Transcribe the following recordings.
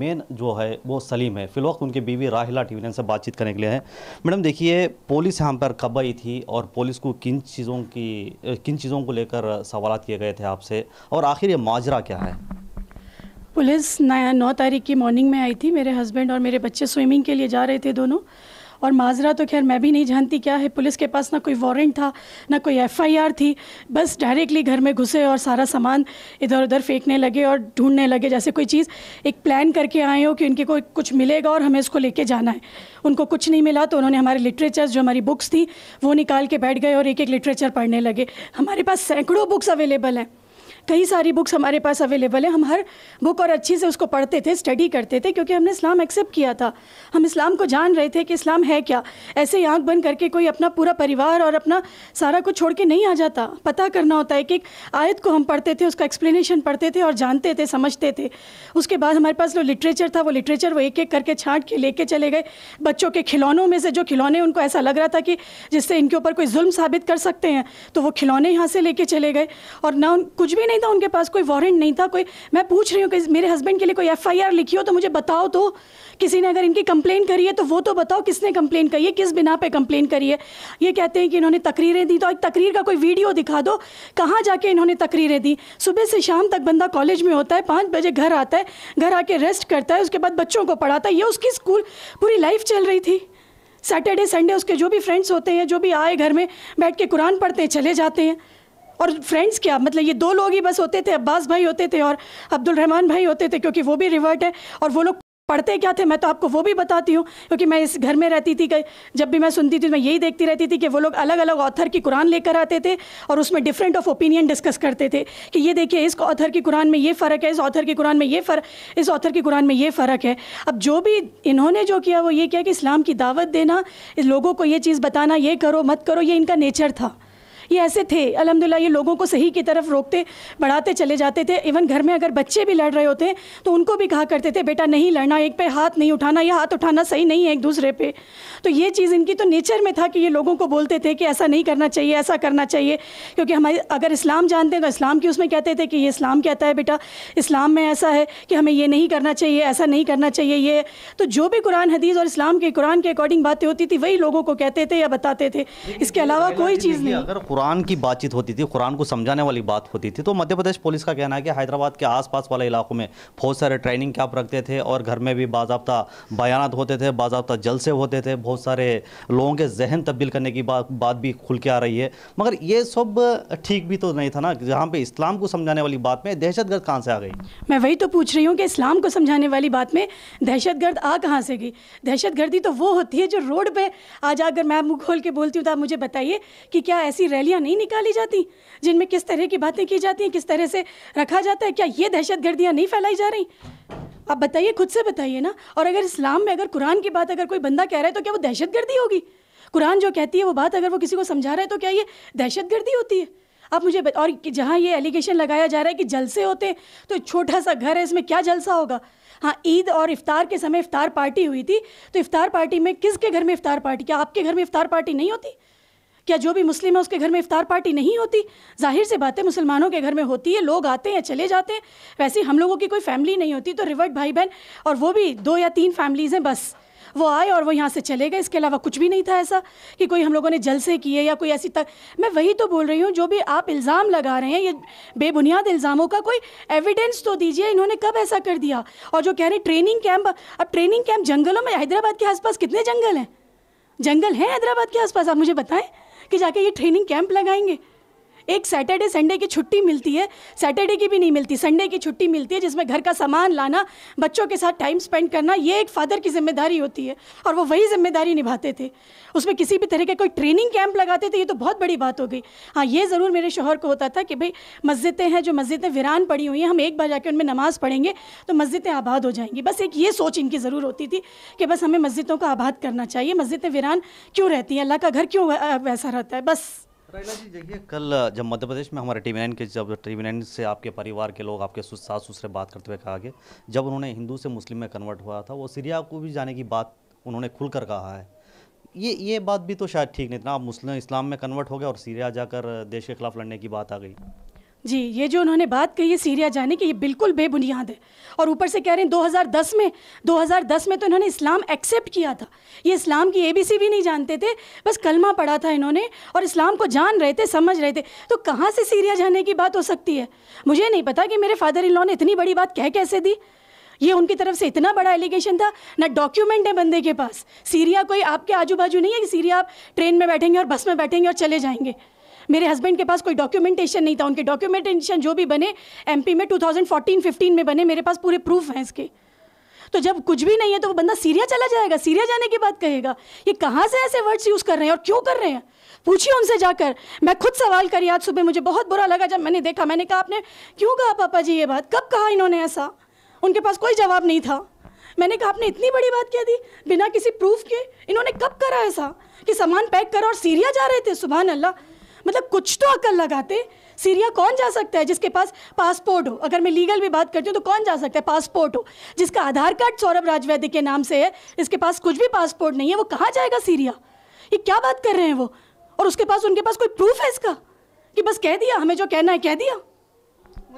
main जो है वो सलीम है फिलवक्त उनके बीवी राहिला टीवी से बातचीत करने के लिए हैं मैडम देखिए पुलिस यहाँ पर कब आई थी और पुलिस को किन चीज़ों की किन चीज़ों को लेकर सवाल किए गए थे आपसे और आखिर ये माजरा क्या है पुलिस नया नौ तारीख की मॉर्निंग में आई थी मेरे हस्बैंड और मेरे बच्चे स्विमिंग के लिए जा रहे थे दोनों और माजरा तो खैर मैं भी नहीं जानती क्या है पुलिस के पास ना कोई वारंट था ना कोई एफआईआर थी बस डायरेक्टली घर में घुसे और सारा सामान इधर उधर फेंकने लगे और ढूंढने लगे जैसे कोई चीज़ एक प्लान करके आए हो कि इनके को कुछ मिलेगा और हमें इसको लेके जाना है उनको कुछ नहीं मिला तो उन्होंने हमारे लिटरेचर जो हमारी बुक्स थी वो निकाल के बैठ गए और एक एक लिटरेचर पढ़ने लगे हमारे पास सैकड़ों बुक्स अवेलेबल हैं कई सारी बुक्स हमारे पास अवेलेबल है हम हर बुक और अच्छी से उसको पढ़ते थे स्टडी करते थे क्योंकि हमने इस्लाम एक्सेप्ट किया था हम इस्लाम को जान रहे थे कि इस्लाम है क्या ऐसे ही आँख बंद करके कोई अपना पूरा परिवार और अपना सारा कुछ छोड़ के नहीं आ जाता पता करना होता है कि आयत को हम पढ़ते थे उसका एक्सप्लेनेशन पढ़ते थे और जानते थे समझते थे उसके बाद हमारे पास जो लिटरेचर था वो लिटरेचर वो एक एक करके छाँट के लेके चले गए बच्चों के खिलौनों में से जो खिलौने उनको ऐसा लग रहा था कि जिससे इनके ऊपर कोई जुल्म साबित कर सकते हैं तो वो खिलौने यहाँ से लेके चले गए और ना कुछ भी नहीं नहीं था उनके पास कोई वारंट नहीं था कोई मैं पूछ रही हूँ कि मेरे हस्बैंड के लिए कोई एफआईआर लिखी हो तो मुझे बताओ तो किसी ने अगर इनकी कंप्लेन करी है तो वो तो बताओ किसने कंप्लेन करी है किस बिना पे कंप्लेन करी है ये कहते हैं कि इन्होंने तकरीरें दी तो एक तकरीर का कोई वीडियो दिखा दो कहाँ जाके इन्होंने तकरीरें दी सुबह से शाम तक बंदा कॉलेज में होता है पाँच बजे घर आता है घर आके रेस्ट करता है उसके बाद बच्चों को पढ़ाता है ये उसकी स्कूल पूरी लाइफ चल रही थी सैटरडे संडे उसके जो भी फ्रेंड्स होते हैं जो भी आए घर में बैठ के कुरान पढ़ते हैं चले जाते हैं और फ्रेंड्स क्या मतलब ये दो लोग ही बस होते थे अब्बास भाई होते थे और अब्दुल रहमान भाई होते थे क्योंकि वो भी रिवर्ट है और वो लोग पढ़ते क्या थे मैं तो आपको वो भी बताती हूँ क्योंकि मैं इस घर में रहती थी जब भी मैं सुनती थी तो मैं यही देखती रहती थी कि वो लोग अलग अलग ऑथर की कुरान लेकर आते थे और उसमें डिफरेंट ऑफ ओपिनियन डिस्कस करते थे कि ये देखिए इस ऑथर की कुरान में ये फ़र्क है इस ऑथर की कुरान में ये फ़र्क इस ऑथर की कुरान में ये फ़र्क है अब जो भी इन्होंने जो किया वो ये किया कि इस्लाम की दावत देना लोगों को ये चीज़ बताना ये करो मत करो ये इनका नेचर था ये ऐसे थे अलहमदिल्ला ये लोगों को सही की तरफ रोकते बढ़ाते चले जाते थे इवन घर में अगर बच्चे भी लड़ रहे होते तो उनको भी कहा करते थे बेटा नहीं लड़ना एक पे हाथ नहीं उठाना या हाथ उठाना सही नहीं है एक दूसरे पे तो ये चीज़ इनकी तो नेचर में था कि ये लोगों को बोलते थे कि ऐसा नहीं करना चाहिए ऐसा करना चाहिए क्योंकि हमारे अगर इस्लाम जानते हैं तो इस्लाम की उसमें कहते थे कि ये इस्लाम कहता है बेटा इस्लाम में ऐसा है कि हमें ये नहीं करना चाहिए ऐसा नहीं करना चाहिए ये तो जो भी कुरान हदीज़ और इस्लाम के कुरान के अकॉर्डिंग बातें होती थी वही लोगों को कहते थे या बताते थे इसके अलावा कोई चीज़ नहीं कुरान की बातचीत होती थी कुरान को समझाने वाली बात होती थी तो मध्य प्रदेश पुलिस का कहना है कि हैदराबाद के आसपास वाले इलाकों में बहुत सारे ट्रेनिंग कैंप रखते थे और घर में भी बाबा बयान होते थे बाबा जलसे होते थे बहुत सारे लोगों के जहन तब्दील करने की बात बात भी खुल के आ रही है मगर ये सब ठीक भी तो नहीं था ना जहाँ पर इस्लाम को समझाने वाली बात में दहशतगर्द कहाँ से आ गई मैं वही तो पूछ रही हूँ कि इस्लाम को समझाने वाली बात में दहशतगर्द आ कहाँ से गई दहशतगर्दी तो वो होती है जो रोड पर आज अगर मैं मुँह खोल के बोलती हूँ तो आप मुझे बताइए कि क्या ऐसी रैली रैलियां नहीं निकाली जाती जिनमें किस तरह की बातें की जाती हैं किस तरह से रखा जाता है क्या ये दहशत नहीं फैलाई जा रही आप बताइए खुद से बताइए ना और अगर इस्लाम में अगर कुरान की बात अगर कोई बंदा कह रहा है तो क्या वो दहशत होगी कुरान जो कहती है वो बात अगर वो किसी को समझा रहा है तो क्या ये दहशत गर्दी होती है आप मुझे बत... और जहाँ ये एलिगेशन लगाया जा रहा है कि जलसे होते तो छोटा सा घर है इसमें क्या जलसा होगा हाँ ईद और इफ्तार के समय इफ्तार पार्टी हुई थी तो इफ्तार पार्टी में किसके घर में इफ्तार पार्टी क्या आपके घर में इफ्तार पार्टी नहीं होती क्या जो भी मुस्लिम है उसके घर में इफ्तार पार्टी नहीं होती जाहिर सी बात है मुसलमानों के घर में होती है लोग आते हैं चले जाते हैं वैसे हम लोगों की कोई फैमिली नहीं होती तो रिवर्ट भाई बहन और वो भी दो या तीन फैमिलीज़ हैं बस वो आए और वो यहाँ से चले गए इसके अलावा कुछ भी नहीं था ऐसा कि कोई हम लोगों ने जलसे किए या कोई ऐसी तक मैं वही तो बोल रही हूँ जो भी आप इल्ज़ाम लगा रहे हैं ये बेबुनियाद इल्ज़ामों का कोई एविडेंस तो दीजिए इन्होंने कब ऐसा कर दिया और जो कह रहे हैं ट्रेनिंग कैंप अब ट्रेनिंग कैंप जंगलों में हैदराबाद के आसपास कितने जंगल हैं जंगल हैं हैदराबाद के आसपास आप मुझे बताएं कि जाके ये ट्रेनिंग कैंप लगाएंगे एक सैटरडे संडे की छुट्टी मिलती है सैटरडे की भी नहीं मिलती संडे की छुट्टी मिलती है जिसमें घर का सामान लाना बच्चों के साथ टाइम स्पेंड करना ये एक फादर की जिम्मेदारी होती है और वो वही जिम्मेदारी निभाते थे उसमें किसी भी तरह के कोई ट्रेनिंग कैंप लगाते थे ये तो बहुत बड़ी बात हो गई हाँ ये ज़रूर मेरे शोहर को होता था कि भाई मस्जिदें हैं जो मस्जिदें वीरान पड़ी हुई हैं हम एक बार जाकर उनमें नमाज़ पढ़ेंगे तो मस्जिदें आबाद हो जाएंगी बस एक ये सोच इनकी ज़रूर होती थी कि बस हमें मस्जिदों को आबाद करना चाहिए मस्जिदें वीरान क्यों रहती हैं अल्लाह का घर क्यों वैसा रहता है बस जी देखिए कल जब मध्य प्रदेश में हमारे टीवी के जब टीवी से आपके परिवार के लोग आपके सास ससुर बात करते हुए कहा कि जब उन्होंने हिंदू से मुस्लिम में कन्वर्ट हुआ था वो सीरिया को भी जाने की बात उन्होंने खुलकर कहा है ये ये बात भी तो शायद ठीक नहीं था आप मुस्लिम इस्लाम में कन्वर्ट हो गए और सीरिया जाकर देश के खिलाफ लड़ने की बात आ गई जी ये जो उन्होंने बात कही है सीरिया जाने की ये बिल्कुल बेबुनियाद है और ऊपर से कह रहे हैं 2010 में 2010 में तो इन्होंने इस्लाम एक्सेप्ट किया था ये इस्लाम की एबीसी भी नहीं जानते थे बस कलमा पढ़ा था इन्होंने और इस्लाम को जान रहे थे समझ रहे थे तो कहाँ से सीरिया जाने की बात हो सकती है मुझे नहीं पता कि मेरे फादर इन लॉ ने इतनी बड़ी बात कह कैसे दी ये उनकी तरफ से इतना बड़ा एलिगेशन था ना डॉक्यूमेंट है बंदे के पास सीरिया कोई आपके आजू बाजू नहीं है कि सीरिया आप ट्रेन में बैठेंगे और बस में बैठेंगे और चले जाएंगे मेरे हस्बैंड के पास कोई डॉक्यूमेंटेशन नहीं था उनके डॉक्यूमेंटेशन जो भी बने एमपी में 2014-15 में बने मेरे पास पूरे प्रूफ हैं इसके तो जब कुछ भी नहीं है तो वो बंदा सीरिया चला जाएगा सीरिया जाने की बात कहेगा ये कहाँ से ऐसे वर्ड्स यूज़ कर रहे हैं और क्यों कर रहे हैं पूछिए उनसे जाकर मैं खुद सवाल करी आज सुबह मुझे बहुत बुरा लगा जब मैंने देखा मैंने कहा आपने क्यों कहा पापा जी ये बात कब कहा इन्होंने ऐसा उनके पास कोई जवाब नहीं था मैंने कहा आपने इतनी बड़ी बात कह दी बिना किसी प्रूफ के इन्होंने कब करा ऐसा कि सामान पैक करा और सीरिया जा रहे थे सुबह अल्लाह मतलब कुछ तो अकल लगाते सीरिया कौन जा सकता है जिसके पास पासपोर्ट हो अगर मैं लीगल भी बात करती हूँ तो कौन जा सकता है पासपोर्ट हो जिसका आधार कार्ड सौरभ राजवैद्य के नाम से है इसके पास कुछ भी पासपोर्ट नहीं है वो कहाँ जाएगा सीरिया ये क्या बात कर रहे हैं वो और उसके पास उनके पास कोई प्रूफ है इसका कि बस कह दिया हमें जो कहना है कह दिया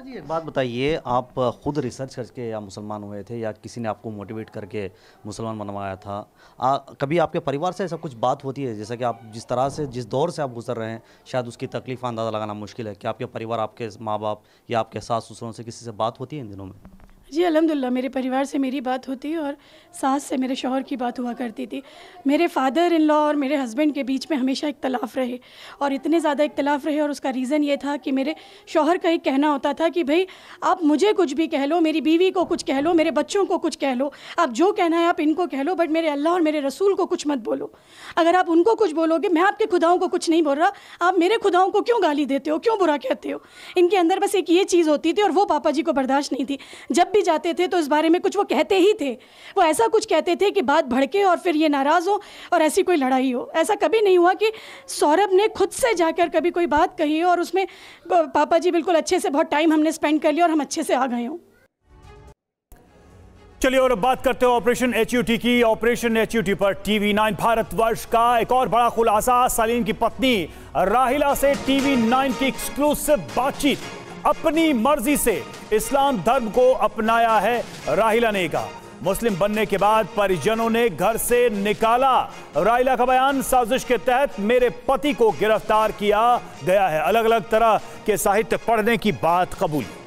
जी एक बात बताइए आप खुद रिसर्च करके या मुसलमान हुए थे या किसी ने आपको मोटिवेट करके मुसलमान बनवाया था आ, कभी आपके परिवार से ऐसा कुछ बात होती है जैसा कि आप जिस तरह से जिस दौर से आप गुजर रहे हैं शायद उसकी तकलीफ अंदाज़ा लगाना मुश्किल है कि आपके परिवार आपके माँ बाप या आपके सास ससुरों से किसी से बात होती है इन दिनों में जी अलहमदिल्ला मेरे परिवार से मेरी बात होती और सास से मेरे शोहर की बात हुआ करती थी मेरे फादर इन लॉ और मेरे हस्बैंड के बीच में हमेशा इख्तलाफ रहे और इतने ज़्यादा इख्तलाफ रहे और उसका रीज़न ये था कि मेरे शोहर का एक कहना होता था कि भाई आप मुझे कुछ भी कह लो मेरी बीवी को कुछ कह लो मेरे बच्चों को कुछ कह लो आप जो कहना है आप इनको कह लो बट मेरे अल्लाह और मेरे रसूल को कुछ मत बोलो अगर आप उनको कुछ बोलोगे मैं आपके खुदाओं को कुछ नहीं बोल रहा आप मेरे खुदाओं को क्यों गाली देते हो क्यों बुरा कहते हो इनके अंदर बस एक ये चीज़ होती थी और वो पापा जी को बर्दाश्त नहीं थी जब भी जाते थे तो इस बारे में कुछ वो कहते ही थे वो ऐसा कुछ कहते थे कि बात भड़के और फिर ये नाराज़ हो और ऐसी कोई लड़ाई हो ऐसा कभी नहीं हुआ कि सौरभ ने खुद से जाकर कभी कोई बात कही हो और उसमें पापा जी बिल्कुल अच्छे से बहुत टाइम हमने स्पेंड कर लिया और हम अच्छे से आ गए हों चलिए और बात करते हो ऑपरेशन एच की ऑपरेशन एच पर टीवी नाइन भारत वर्ष का एक और बड़ा खुलासा सलीम की पत्नी राहिला से टीवी नाइन की एक्सक्लूसिव बातचीत अपनी मर्जी से इस्लाम धर्म को अपनाया है राहिला ने कहा मुस्लिम बनने के बाद परिजनों ने घर से निकाला राहिला का बयान साजिश के तहत मेरे पति को गिरफ्तार किया गया है अलग अलग तरह के साहित्य पढ़ने की बात कबूली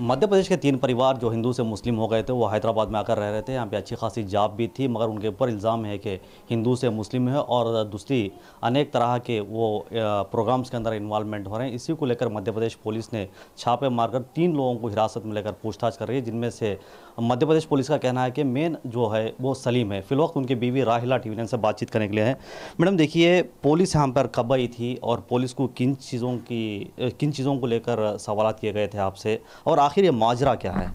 मध्य प्रदेश के तीन परिवार जो हिंदू से मुस्लिम हो गए थे वो हैदराबाद में आकर रह रहे थे यहाँ पे अच्छी खासी जाप भी थी मगर उनके ऊपर इल्ज़ाम है कि हिंदू से मुस्लिम है और दूसरी अनेक तरह के वो प्रोग्राम्स के अंदर इन्वॉल्वमेंट हो रहे हैं इसी को लेकर मध्य प्रदेश पुलिस ने छापे मारकर तीन लोगों को हिरासत में लेकर पूछताछ कर रही है जिनमें से मध्य प्रदेश पुलिस का कहना है कि मेन जो है वो सलीम है फिलवक्त उनकी बीवी राहिला टीवी से बातचीत करने के लिए है मैडम देखिए पुलिस यहाँ पर कब आई थी और पुलिस को किन चीज़ों की किन चीज़ों को लेकर सवाल किए गए थे आपसे और आखिर ये माजरा क्या है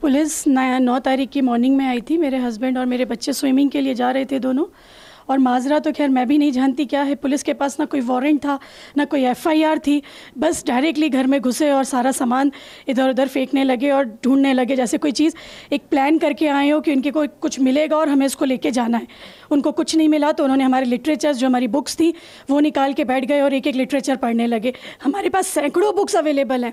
पुलिस नौ तारीख की मॉर्निंग में आई थी मेरे हस्बैंड और मेरे बच्चे स्विमिंग के लिए जा रहे थे दोनों और माजरा तो खैर मैं भी नहीं जानती क्या है पुलिस के पास ना कोई वारंट था ना कोई एफआईआर थी बस डायरेक्टली घर में घुसे और सारा सामान इधर उधर फेंकने लगे और ढूंढने लगे जैसे कोई चीज़ एक प्लान करके आए हो कि उनके को कुछ मिलेगा और हमें इसको लेके जाना है उनको कुछ नहीं मिला तो उन्होंने हमारे लिटरेचर जो हमारी बुक्स थी वो निकाल के बैठ गए और एक एक लिटरेचर पढ़ने लगे हमारे पास सैकड़ों बुक्स अवेलेबल हैं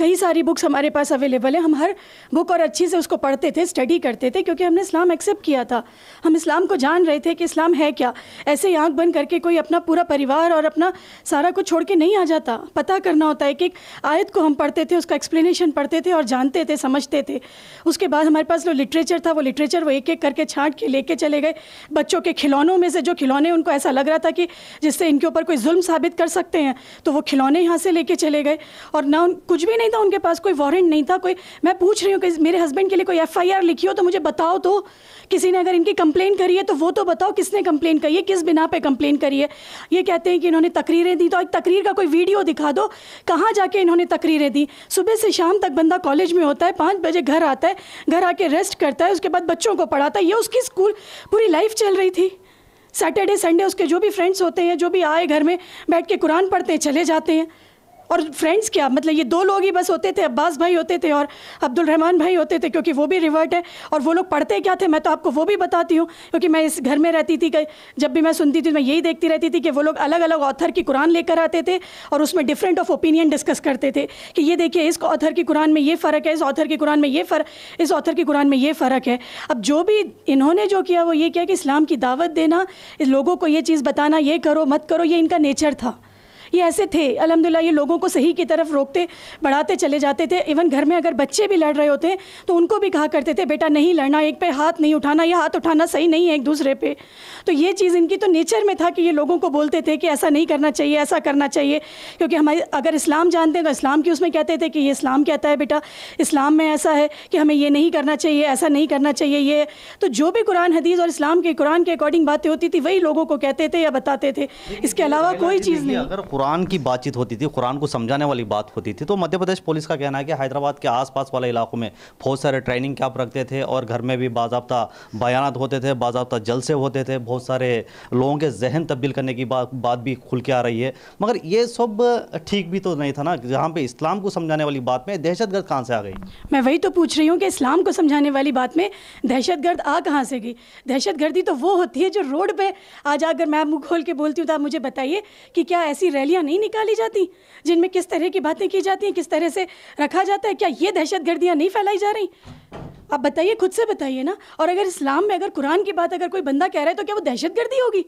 कई सारी बुक्स हमारे पास अवेलेबल है हम हर बुक और अच्छी से उसको पढ़ते थे स्टडी करते थे क्योंकि हमने इस्लाम एक्सेप्ट किया था हम इस्लाम को जान रहे थे कि इस्लाम है क्या ऐसे आँख बंद करके कोई अपना पूरा परिवार और अपना सारा कुछ छोड़ के नहीं आ जाता पता करना होता है कि एक आयत को हम पढ़ते थे उसका एक्सप्लेनेशन पढ़ते थे और जानते थे समझते थे उसके बाद हमारे पास जो लिटरेचर था वो लिटरेचर वो एक एक करके छाँट के लेके चले गए बच्चों के खिलौनों में से जो खिलौने उनको ऐसा लग रहा था कि जिससे इनके ऊपर कोई जुल्म साबित कर सकते हैं तो वो खिलौने यहाँ से लेके चले गए और ना कुछ भी नहीं नहीं था उनके पास कोई वारंट नहीं था कोई मैं पूछ रही हूँ कि मेरे हस्बैंड के लिए कोई एफआईआर लिखी हो तो मुझे बताओ तो किसी ने अगर इनकी कंप्लेन करी है तो वो तो बताओ किसने कंप्लेन करी है किस बिना पे कंप्लेन करी है ये कहते हैं कि इन्होंने तकरीरें दी तो एक तकरीर का कोई वीडियो दिखा दो कहाँ जाके इन्होंने तकरीरें दी सुबह से शाम तक बंदा कॉलेज में होता है पाँच बजे घर आता है घर आके रेस्ट करता है उसके बाद बच्चों को पढ़ाता है ये उसकी स्कूल पूरी लाइफ चल रही थी सैटरडे संडे उसके जो भी फ्रेंड्स होते हैं जो भी आए घर में बैठ के कुरान पढ़ते हैं चले जाते हैं और फ्रेंड्स क्या मतलब ये दो लोग ही बस होते थे अब्बास भाई होते थे और अब्दुल रहमान भाई होते थे क्योंकि वो भी रिवर्ट है और वो लोग पढ़ते क्या थे मैं तो आपको वो भी बताती हूँ क्योंकि मैं इस घर में रहती थी जब भी मैं सुनती थी मैं यही देखती रहती थी कि वो लोग अलग अलग ऑथर की कुरान लेकर आते थे और उसमें डिफरेंट ऑफ ओपिनियन डिस्कस करते थे कि ये देखिए इस ऑथर की कुरान में ये फ़र्क है इस ऑथर की कुरान में ये फ़र्क इस ऑथर की कुरान में ये फ़र्क है अब जो भी इन्होंने जो किया वो ये किया कि इस्लाम की दावत देना लोगों को ये चीज़ बताना ये करो मत करो ये इनका नेचर था ये ऐसे थे अलहमदिल्ला ये लोगों को सही की तरफ रोकते बढ़ाते चले जाते थे इवन घर में अगर बच्चे भी लड़ रहे होते हैं तो उनको भी कहा करते थे बेटा नहीं लड़ना एक पे हाथ नहीं उठाना या हाथ उठाना सही नहीं है एक दूसरे पे तो ये चीज़ इनकी तो नेचर में था कि ये लोगों को बोलते थे कि ऐसा नहीं करना चाहिए ऐसा करना चाहिए क्योंकि हमारे अगर इस्लाम जानते हैं तो इस्लाम की उसमें कहते थे कि ये इस्लाम कहता है बेटा इस्लाम में ऐसा है कि हमें ये नहीं करना चाहिए ऐसा नहीं करना चाहिए ये तो जो भी कुरान हदीज़ और इस्लाम के कुरान के अकॉर्डिंग बातें होती थी वही लोगों को कहते थे या बताते थे इसके अलावा कोई चीज़ नहीं कुरान की बातचीत होती थी कुरान को समझाने वाली बात होती थी तो मध्य प्रदेश पुलिस का कहना है कि हैदराबाद के आसपास वाले इलाकों में बहुत सारे ट्रेनिंग कैंप रखते थे और घर में भी बाबा बयान होते थे बाबा जलसे होते थे बहुत सारे लोगों के जहन तब्दील करने की बात बात भी खुल के आ रही है मगर ये सब ठीक भी तो नहीं था ना जहाँ पर इस्लाम को समझाने वाली बात में दहशतगर्द कहाँ से आ गई मैं वही तो पूछ रही हूँ कि इस्लाम को समझाने वाली बात में दहशतगर्द आ कहाँ से गई दहशतगर्दी तो वो होती है जो रोड पर आज अगर मैं मुँह खोल के बोलती हूँ तो आप मुझे बताइए कि क्या ऐसी रैली गालियाँ नहीं निकाली जाती जिनमें किस तरह की बातें की जाती हैं किस तरह से रखा जाता है क्या ये दहशत गर्दियाँ नहीं फैलाई जा रही आप बताइए खुद से बताइए ना और अगर इस्लाम में अगर कुरान की बात अगर कोई बंदा कह रहा है तो क्या वो दहशत गर्दी होगी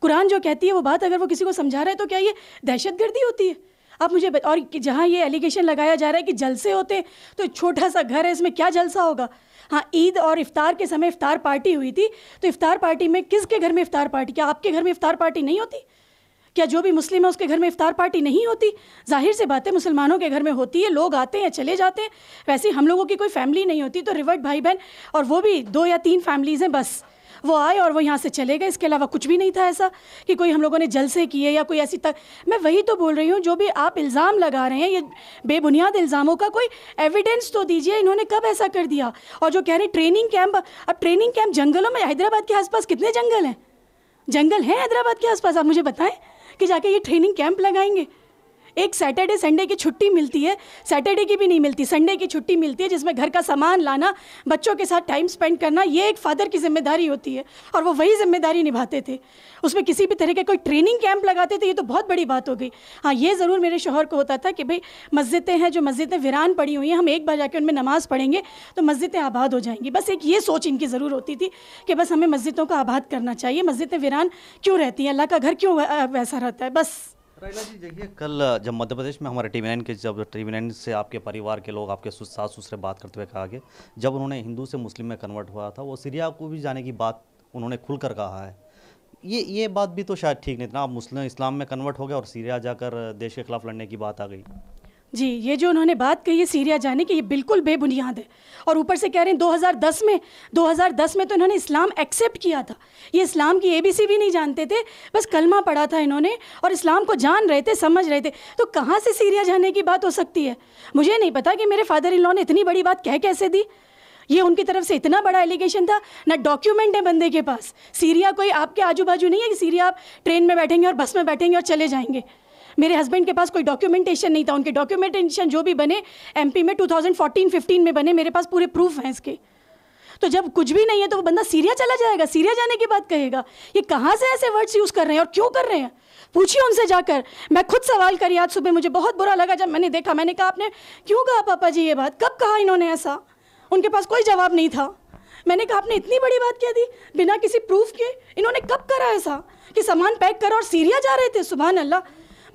कुरान जो कहती है वो बात अगर वो किसी को समझा रहा है तो क्या ये दहशत गर्दी होती है आप मुझे और जहाँ ये एलिगेशन लगाया जा रहा है कि जलसे होते हैं तो छोटा सा घर है इसमें क्या जलसा होगा हाँ ईद और इफ्तार के समय इफ्तार पार्टी हुई थी तो इफ्तार पार्टी में किसके घर में इफ्तार पार्टी क्या आपके घर में इफ्तार पार्टी नहीं होती क्या जो भी मुस्लिम है उसके घर में इफ्तार पार्टी नहीं होती जाहिर सी बात है मुसलमानों के घर में होती है लोग आते हैं चले जाते हैं वैसे हम लोगों की कोई फैमिली नहीं होती तो रिवर्ट भाई बहन और वो भी दो या तीन फैमिलीज़ हैं बस वो आए और वो यहाँ से चले गए इसके अलावा कुछ भी नहीं था ऐसा कि कोई हम लोगों ने जलसे किए या कोई ऐसी तक मैं वही तो बोल रही हूँ जो भी आप इल्ज़ाम लगा रहे हैं ये बेबुनियाद इल्ज़ामों का कोई एविडेंस तो दीजिए इन्होंने कब ऐसा कर दिया और जो कह रहे ट्रेनिंग कैंप अब ट्रेनिंग कैंप जंगलों में हैदराबाद के आसपास कितने जंगल हैं जंगल हैं हैदराबाद के आसपास आप मुझे बताएं कि जाके ये ट्रेनिंग कैंप लगाएंगे एक सैटरडे संडे की छुट्टी मिलती है सैटरडे की भी नहीं मिलती संडे की छुट्टी मिलती है जिसमें घर का सामान लाना बच्चों के साथ टाइम स्पेंड करना ये एक फादर की जिम्मेदारी होती है और वो वही जिम्मेदारी निभाते थे उसमें किसी भी तरह के कोई ट्रेनिंग कैंप लगाते थे ये तो बहुत बड़ी बात हो गई हाँ ये ज़रूर मेरे शोहर को होता था कि भाई मस्जिदें हैं जो मस्जिदें वीरान पड़ी हुई हैं हम एक बार जाकर उनमें नमाज़ पढ़ेंगे तो मस्जिदें आबाद हो जाएंगी बस एक ये सोच इनकी ज़रूर होती थी कि बस हमें मस्जिदों को आबाद करना चाहिए मस्जिदें वीरान क्यों रहती हैं अल्लाह का घर क्यों वैसा रहता है बस करेला जी देखिए कल जब मध्य प्रदेश में हमारे टीवी के जब टीवी से आपके परिवार के लोग आपके सास ससुर बात करते हुए कहा कि जब उन्होंने हिंदू से मुस्लिम में कन्वर्ट हुआ था वो सीरिया को भी जाने की बात उन्होंने खुलकर कहा है ये ये बात भी तो शायद ठीक नहीं था आप मुस्लिम इस्लाम में कन्वर्ट हो गए और सीरिया जाकर देश के खिलाफ लड़ने की बात आ गई जी ये जो उन्होंने बात कही है सीरिया जाने की ये बिल्कुल बेबुनियाद है और ऊपर से कह रहे हैं 2010 में 2010 में तो इन्होंने इस्लाम एक्सेप्ट किया था ये इस्लाम की एबीसी भी नहीं जानते थे बस कलमा पढ़ा था इन्होंने और इस्लाम को जान रहे थे समझ रहे थे तो कहाँ से सीरिया जाने की बात हो सकती है मुझे नहीं पता कि मेरे फादर इन लॉ ने इतनी बड़ी बात कह कैसे दी ये उनकी तरफ से इतना बड़ा एलिगेशन था ना डॉक्यूमेंट है बंदे के पास सीरिया कोई आपके आजू बाजू नहीं है कि सीरिया आप ट्रेन में बैठेंगे और बस में बैठेंगे और चले जाएंगे मेरे हस्बैंड के पास कोई डॉक्यूमेंटेशन नहीं था उनके डॉक्यूमेंटेशन जो भी बने एमपी में 2014-15 में बने मेरे पास पूरे प्रूफ हैं इसके तो जब कुछ भी नहीं है तो वो बंदा सीरिया चला जाएगा सीरिया जाने की बात कहेगा ये कहाँ से ऐसे वर्ड्स यूज़ कर रहे हैं और क्यों कर रहे हैं पूछिए उनसे जाकर मैं खुद सवाल करी आज सुबह मुझे बहुत बुरा लगा जब मैंने देखा मैंने कहा आपने क्यों कहा पापा जी ये बात कब कहा इन्होंने ऐसा उनके पास कोई जवाब नहीं था मैंने कहा आपने इतनी बड़ी बात कह दी बिना किसी प्रूफ के इन्होंने कब करा ऐसा कि सामान पैक करा और सीरिया जा रहे थे सुबह अल्लाह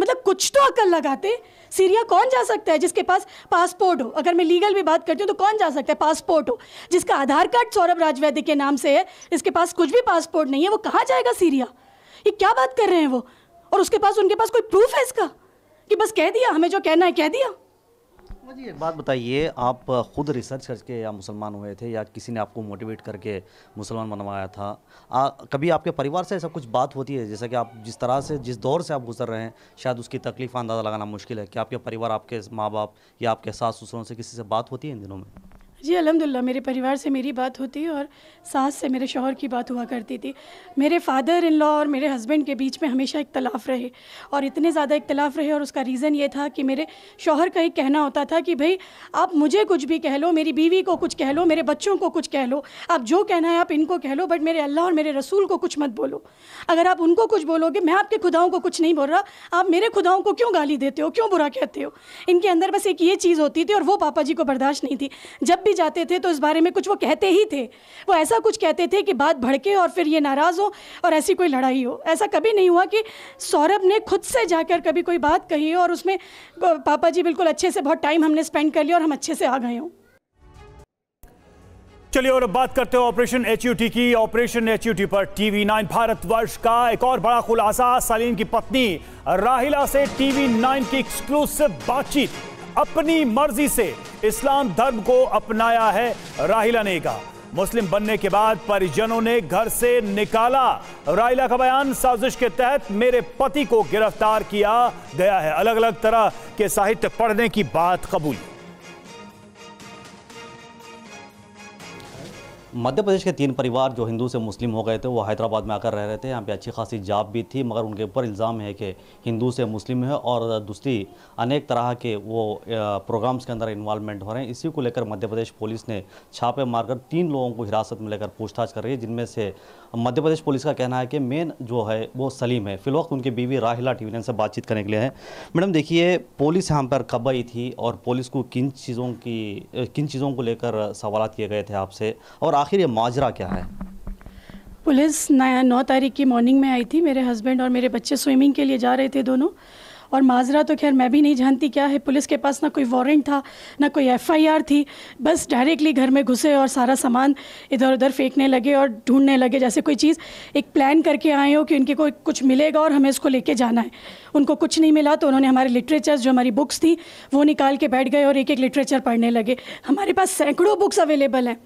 मतलब कुछ तो अकल लगाते सीरिया कौन जा सकता है जिसके पास पासपोर्ट हो अगर मैं लीगल भी बात करती हूँ तो कौन जा सकता है पासपोर्ट हो जिसका आधार कार्ड सौरभ राजवैद्य के नाम से है इसके पास कुछ भी पासपोर्ट नहीं है वो कहाँ जाएगा सीरिया ये क्या बात कर रहे हैं वो और उसके पास उनके पास कोई प्रूफ है इसका कि बस कह दिया हमें जो कहना है कह दिया जी एक बात बताइए आप खुद रिसर्च करके या मुसलमान हुए थे या किसी ने आपको मोटिवेट करके मुसलमान बनवाया था आ, कभी आपके परिवार से ऐसा कुछ बात होती है जैसा कि आप जिस तरह से जिस दौर से आप गुजर रहे हैं शायद उसकी तकलीफ अंदाज़ा लगाना मुश्किल है कि आपके परिवार आपके माँ बाप या आपके सास ससुरों से किसी से बात होती है इन दिनों में जी अलहमदिल्ला मेरे परिवार से मेरी बात होती और सास से मेरे शोहर की बात हुआ करती थी मेरे फादर इन लॉ और मेरे हस्बैंड के बीच में हमेशा इख्तलाफ रहे और इतने ज़्यादा इख्तलाफ रहे और उसका रीज़न ये था कि मेरे शोहर का एक कहना होता था कि भाई आप मुझे कुछ भी कह लो मेरी बीवी को कुछ कह लो मेरे बच्चों को कुछ कह लो आप जो कहना है आप इनको कह लो बट मेरे अल्लाह और मेरे रसूल को कुछ मत बोलो अगर आप उनको कुछ बोलोगे मैं आपके खुदाओं को कुछ नहीं बोल रहा आप मेरे खुदाओं को क्यों गाली देते हो क्यों बुरा कहते हो इनके अंदर बस एक ये चीज़ होती थी और वो पापा जी को बर्दाश्त नहीं थी जब भी भी जाते थे तो इस बारे में कुछ वो कहते ही थे वो ऐसा कुछ कहते थे कि बात भड़के और फिर ये नाराज़ हो और ऐसी कोई लड़ाई हो ऐसा कभी नहीं हुआ कि सौरभ ने खुद से जाकर कभी कोई बात कही हो और उसमें पापा जी बिल्कुल अच्छे से बहुत टाइम हमने स्पेंड कर लिया और हम अच्छे से आ गए हों चलिए और बात करते हैं ऑपरेशन एच की ऑपरेशन एच पर टीवी नाइन भारत वर्ष का एक और बड़ा खुलासा सलीम की पत्नी राहिला से टीवी नाइन की एक्सक्लूसिव बातचीत अपनी मर्जी से इस्लाम धर्म को अपनाया है राहिला ने कहा मुस्लिम बनने के बाद परिजनों ने घर से निकाला राहिला का बयान साजिश के तहत मेरे पति को गिरफ्तार किया गया है अलग अलग तरह के साहित्य पढ़ने की बात कबूली मध्य प्रदेश के तीन परिवार जो हिंदू से मुस्लिम हो गए थे वो हैदराबाद में आकर रह रहे थे यहाँ पे अच्छी खासी जाप भी थी मगर उनके ऊपर इल्ज़ाम है कि हिंदू से मुस्लिम है और दूसरी अनेक तरह के वो प्रोग्राम्स के अंदर इन्वॉल्वमेंट हो रहे हैं इसी को लेकर मध्य प्रदेश पुलिस ने छापे मारकर तीन लोगों को हिरासत में लेकर पूछताछ कर रही है जिनमें से मध्य प्रदेश पुलिस का कहना है कि मेन जो है वो सलीम है फिलवक्त उनकी बीवी राहिला टीवी से बातचीत करने के लिए है मैडम देखिए पुलिस यहाँ पर कब आई थी और पुलिस को किन चीज़ों की किन चीज़ों को लेकर सवाल किए गए थे आपसे और आखिर ये माजरा क्या है पुलिस नौ तारीख की मॉर्निंग में आई थी मेरे हस्बैंड और मेरे बच्चे स्विमिंग के लिए जा रहे थे दोनों और माजरा तो खैर मैं भी नहीं जानती क्या है पुलिस के पास ना कोई वारंट था ना कोई एफआईआर थी बस डायरेक्टली घर में घुसे और सारा सामान इधर उधर फेंकने लगे और ढूंढने लगे जैसे कोई चीज़ एक प्लान करके आए हो कि उनके कोई कुछ मिलेगा और हमें उसको लेके जाना है उनको कुछ नहीं मिला तो उन्होंने हमारे लिटरेचर जो हमारी बुक्स थी वो निकाल के बैठ गए और एक एक लिटरेचर पढ़ने लगे हमारे पास सैकड़ों बुक्स अवेलेबल हैं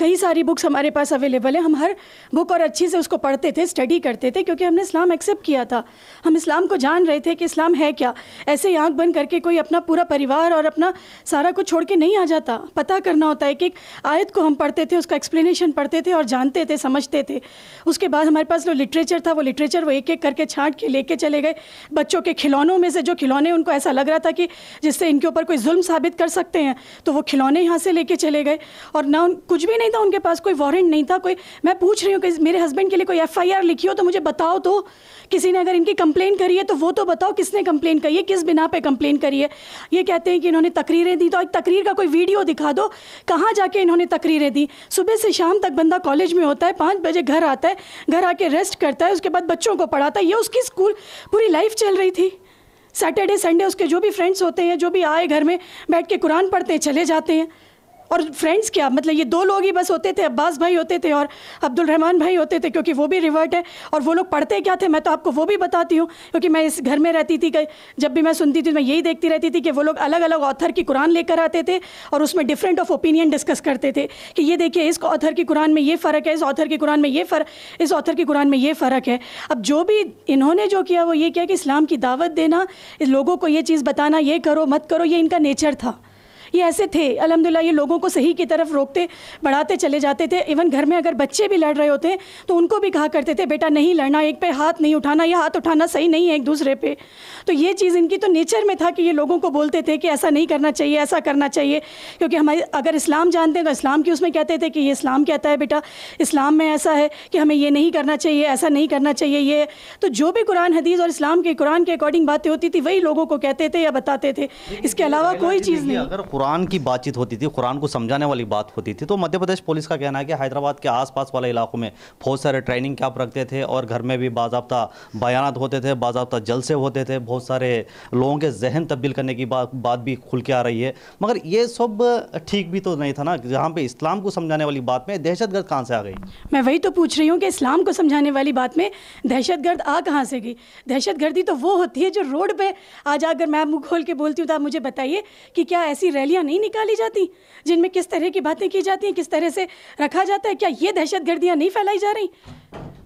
कई सारी बुक्स हमारे पास अवेलेबल है हम हर बुक और अच्छी से उसको पढ़ते थे स्टडी करते थे क्योंकि हमने इस्लाम एक्सेप्ट किया था हम इस्लाम को जान रहे थे कि इस्लाम है क्या ऐसे ही आँख बंद करके कोई अपना पूरा परिवार और अपना सारा कुछ छोड़ के नहीं आ जाता पता करना होता है कि एक आयत को हम पढ़ते थे उसका एक्सप्लेनेशन पढ़ते थे और जानते थे समझते थे उसके बाद हमारे पास जो लिटरेचर था वो लिटरेचर वो एक एक करके छाँट के लेके चले गए बच्चों के खिलौनों में से जो खिलौने उनको ऐसा लग रहा था कि जिससे इनके ऊपर कोई जुल्म साबित कर सकते हैं तो वो खिलौने यहाँ से लेके चले गए और ना कुछ भी नहीं था उनके पास कोई वारंट नहीं था कोई मैं पूछ रही हूँ कि मेरे हस्बैंड के लिए कोई एफआईआर लिखी हो तो मुझे बताओ तो किसी ने अगर इनकी कंप्लेन करी है तो वो तो बताओ किसने कंप्लेन करी है किस बिना पे कंप्लेन करी है ये कहते हैं कि इन्होंने तकरीरें दी तो एक तकरीर का कोई वीडियो दिखा दो कहाँ जाके इन्होंने तकरीरें दी सुबह से शाम तक बंदा कॉलेज में होता है पाँच बजे घर आता है घर आके रेस्ट करता है उसके बाद बच्चों को पढ़ाता है ये उसकी स्कूल पूरी लाइफ चल रही थी सैटरडे संडे उसके जो भी फ्रेंड्स होते हैं जो भी आए घर में बैठ के कुरान पढ़ते हैं चले जाते हैं और फ्रेंड्स क्या मतलब ये दो लोग ही बस होते थे अब्बास भाई होते थे और अब्दुल रहमान भाई होते थे क्योंकि वो भी रिवर्ट है और वो लोग पढ़ते क्या थे मैं तो आपको वो भी बताती हूँ क्योंकि मैं इस घर में रहती थी जब भी मैं सुनती थी तो मैं यही देखती रहती थी कि वो लोग अलग अलग ऑथर की कुरान लेकर आते थे और उसमें डिफरेंट ऑफ ओपिनियन डिस्कस करते थे कि ये देखिए इस ऑथर की कुरान में ये फ़र्क है इस ऑथर की कुरान में ये फ़र्क इस ऑथर की कुरान में ये फ़र्क है अब जो भी इन्होंने जो किया वो ये किया कि इस्लाम की दावत देना लोगों को ये चीज़ बताना ये करो मत करो ये इनका नेचर था ये ऐसे थे अलहमदिल्ला ये लोगों को सही की तरफ रोकते बढ़ाते चले जाते थे इवन घर में अगर बच्चे भी लड़ रहे होते हैं तो उनको भी कहा करते थे बेटा नहीं लड़ना एक पे हाथ नहीं उठाना या हाथ उठाना सही नहीं है एक दूसरे पे तो ये चीज़ इनकी तो नेचर में था कि ये लोगों को बोलते थे कि ऐसा नहीं करना चाहिए ऐसा करना चाहिए क्योंकि हमारे अगर इस्लाम जानते हैं तो इस्लाम की उसमें कहते थे कि ये इस्लाम कहता है बेटा इस्लाम में ऐसा है कि हमें ये नहीं करना चाहिए ऐसा नहीं करना चाहिए ये तो जो भी कुरान हदीज़ और इस्लाम के कुरान के अकॉर्डिंग बातें होती थी वही लोगों को कहते थे या बताते थे इसके अलावा कोई चीज़ नहीं अगर कुरान की बातचीत होती थी कुरान को समझाने वाली बात होती थी तो मध्य प्रदेश पुलिस का कहना है कि हैदराबाद के आसपास वाले इलाकों में बहुत सारे ट्रेनिंग कैंप रखते थे और घर में भी बाबा बयान होते थे बाबा जलसे होते थे बहुत सारे लोगों के जहन तब्दील करने की बात बात भी खुल के आ रही है मगर ये सब ठीक भी तो नहीं था ना जहाँ पे इस्लाम को समझाने वाली बात में दहशतगर्द कहाँ से आ गई मैं वही तो पूछ रही हूँ कि इस्लाम को समझाने वाली बात में दहशतगर्द आ कहाँ से गई दहशतगर्दी तो वो होती है जो रोड पर आज अगर मैं मुँह खोल के बोलती हूँ तो आप मुझे बताइए कि क्या ऐसी रैली रैलियां नहीं निकाली जाती जिनमें किस तरह की बातें की जाती हैं किस तरह से रखा जाता है क्या ये दहशत गर्दियाँ नहीं फैलाई जा रही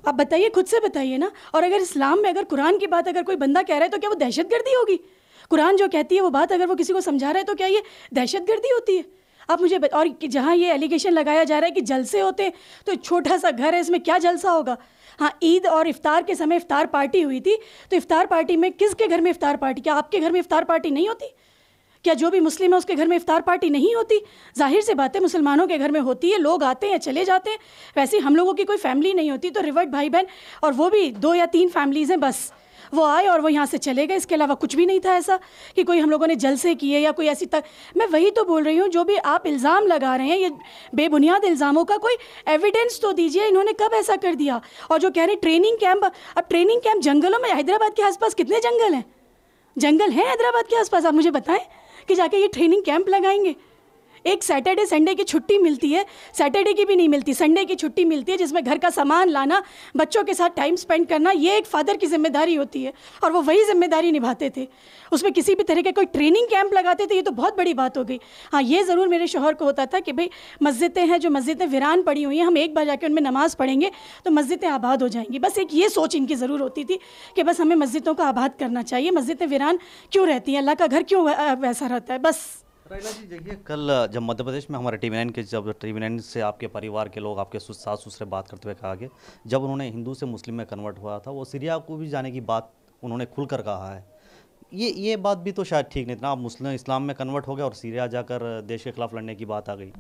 आप बताइए खुद से बताइए ना और अगर इस्लाम में अगर कुरान की बात अगर कोई बंदा कह रहा है तो क्या वो दहशत गर्दी होगी कुरान जो कहती है वो बात अगर वो किसी को समझा रहा है तो क्या ये दहशत गर्दी होती है आप मुझे और जहाँ ये एलिगेशन लगाया जा रहा है कि जलसे होते हैं तो छोटा सा घर है इसमें क्या जलसा होगा हाँ ईद और इफ्तार के समय इफ्तार पार्टी हुई थी तो इफ्तार पार्टी में किसके घर में इफ्तार पार्टी क्या आपके घर में इफ्तार पार्टी नहीं होती क्या जो भी मुस्लिम है उसके घर में इफ्तार पार्टी नहीं होती जाहिर सी बातें मुसलमानों के घर में होती है लोग आते हैं चले जाते हैं वैसे हम लोगों की कोई फैमिली नहीं होती तो रिवर्ट भाई बहन और वो भी दो या तीन फैमिलीज़ हैं बस वो आए और वो यहाँ से चले गए इसके अलावा कुछ भी नहीं था ऐसा कि कोई हम लोगों ने जलसे किए या कोई ऐसी तक मैं वही तो बोल रही हूँ जो भी आप इल्ज़ाम लगा रहे हैं ये बेबुनियाद इल्ज़ामों का कोई एविडेंस तो दीजिए इन्होंने कब ऐसा कर दिया और जो कह रहे हैं ट्रेनिंग कैंप अब ट्रेनिंग कैंप जंगलों में हैदराबाद के आसपास कितने जंगल हैं जंगल हैं हैदराबाद के आसपास आप मुझे बताएं कि जाके ये ट्रेनिंग कैंप लगाएंगे एक सैटरडे संडे की छुट्टी मिलती है सैटरडे की भी नहीं मिलती संडे की छुट्टी मिलती है जिसमें घर का सामान लाना बच्चों के साथ टाइम स्पेंड करना ये एक फादर की जिम्मेदारी होती है और वो वही जिम्मेदारी निभाते थे उसमें किसी भी तरह के कोई ट्रेनिंग कैंप लगाते थे ये तो बहुत बड़ी बात हो गई हाँ ये ज़रूर मेरे शोहर को होता था कि भाई मस्जिदें हैं जो मस्जिदें वीरान पड़ी हुई हैं हम एक बार जाकर उनमें नमाज़ पढ़ेंगे तो मस्जिदें आबाद हो जाएंगी बस एक ये सोच इनकी ज़रूर होती थी कि बस हमें मस्जिदों को आबाद करना चाहिए मस्जिदें वीरान क्यों रहती हैं अल्लाह का घर क्यों वैसा रहता है बस जी देखिए कल जब मध्य प्रदेश में हमारे टीवी के जब टीवी नाइन से आपके परिवार के लोग आपके सास से बात करते हुए कहा कि जब उन्होंने हिंदू से मुस्लिम में कन्वर्ट हुआ था वो सीरिया को भी जाने की बात उन्होंने खुलकर कहा है ये ये बात भी तो शायद ठीक नहीं था आप मुस्लिम इस्लाम में कन्वर्ट हो गए और सीरिया जाकर देश के खिलाफ लड़ने की बात आ गई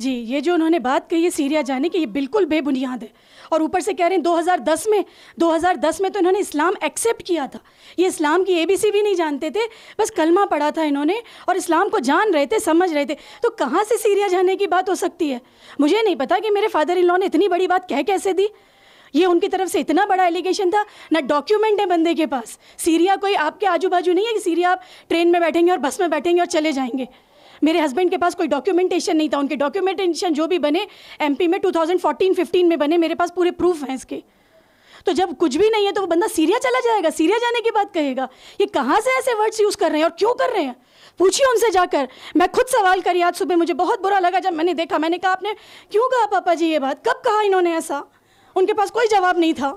जी ये जो उन्होंने बात कही है सीरिया जाने की ये बिल्कुल बेबुनियाद है और ऊपर से कह रहे हैं 2010 में 2010 में तो इन्होंने इस्लाम एक्सेप्ट किया था ये इस्लाम की एबीसी भी नहीं जानते थे बस कलमा पढ़ा था इन्होंने और इस्लाम को जान रहे थे समझ रहे थे तो कहाँ से सीरिया जाने की बात हो सकती है मुझे नहीं पता कि मेरे फादर इन लॉ ने इतनी बड़ी बात कह कैसे दी ये उनकी तरफ से इतना बड़ा एलिगेशन था ना डॉक्यूमेंट है बंदे के पास सीरिया कोई आपके आजू बाजू नहीं है कि सीरिया आप ट्रेन में बैठेंगे और बस में बैठेंगे और चले जाएंगे मेरे हस्बैंड के पास कोई डॉक्यूमेंटेशन नहीं था उनके डॉक्यूमेंटेशन जो भी बने एमपी में 2014-15 में बने मेरे पास पूरे प्रूफ हैं इसके तो जब कुछ भी नहीं है तो वो बंदा सीरिया चला जाएगा सीरिया जाने की बात कहेगा ये कहाँ से ऐसे वर्ड्स यूज़ कर रहे हैं और क्यों कर रहे हैं पूछिए उनसे जाकर मैं खुद सवाल करी आज सुबह मुझे बहुत बुरा लगा जब मैंने देखा मैंने कहा आपने क्यों कहा पापा जी ये बात कब कहा इन्होंने ऐसा उनके पास कोई जवाब नहीं था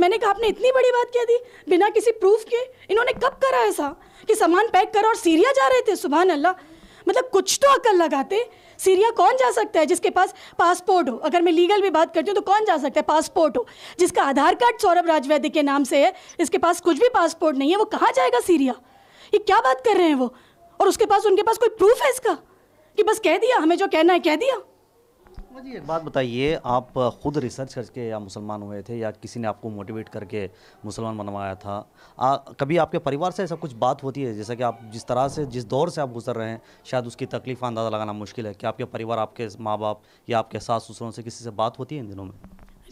मैंने कहा आपने इतनी बड़ी बात कह दी बिना किसी प्रूफ के इन्होंने कब करा ऐसा कि सामान पैक करो और सीरिया जा रहे थे सुबह अल्लाह मतलब कुछ तो अकल लगाते सीरिया कौन जा सकता है जिसके पास पासपोर्ट हो अगर मैं लीगल में बात करती हूँ तो कौन जा सकता है पासपोर्ट हो जिसका आधार कार्ड सौरभ राजवैद्य के नाम से है इसके पास कुछ भी पासपोर्ट नहीं है वो कहाँ जाएगा सीरिया ये क्या बात कर रहे हैं वो और उसके पास उनके पास कोई प्रूफ है इसका कि बस कह दिया हमें जो कहना है कह दिया मुझे एक बात बताइए आप खुद रिसर्च करके या मुसलमान हुए थे या किसी ने आपको मोटिवेट करके मुसलमान बनवाया था आ, कभी आपके परिवार से ऐसा कुछ बात होती है जैसा कि आप जिस तरह से जिस दौर से आप गुजर रहे हैं शायद उसकी तकलीफ अंदाज़ा लगाना मुश्किल है कि आपके परिवार आपके माँ बाप या आपके सास ससुरों से किसी से बात होती है इन दिनों में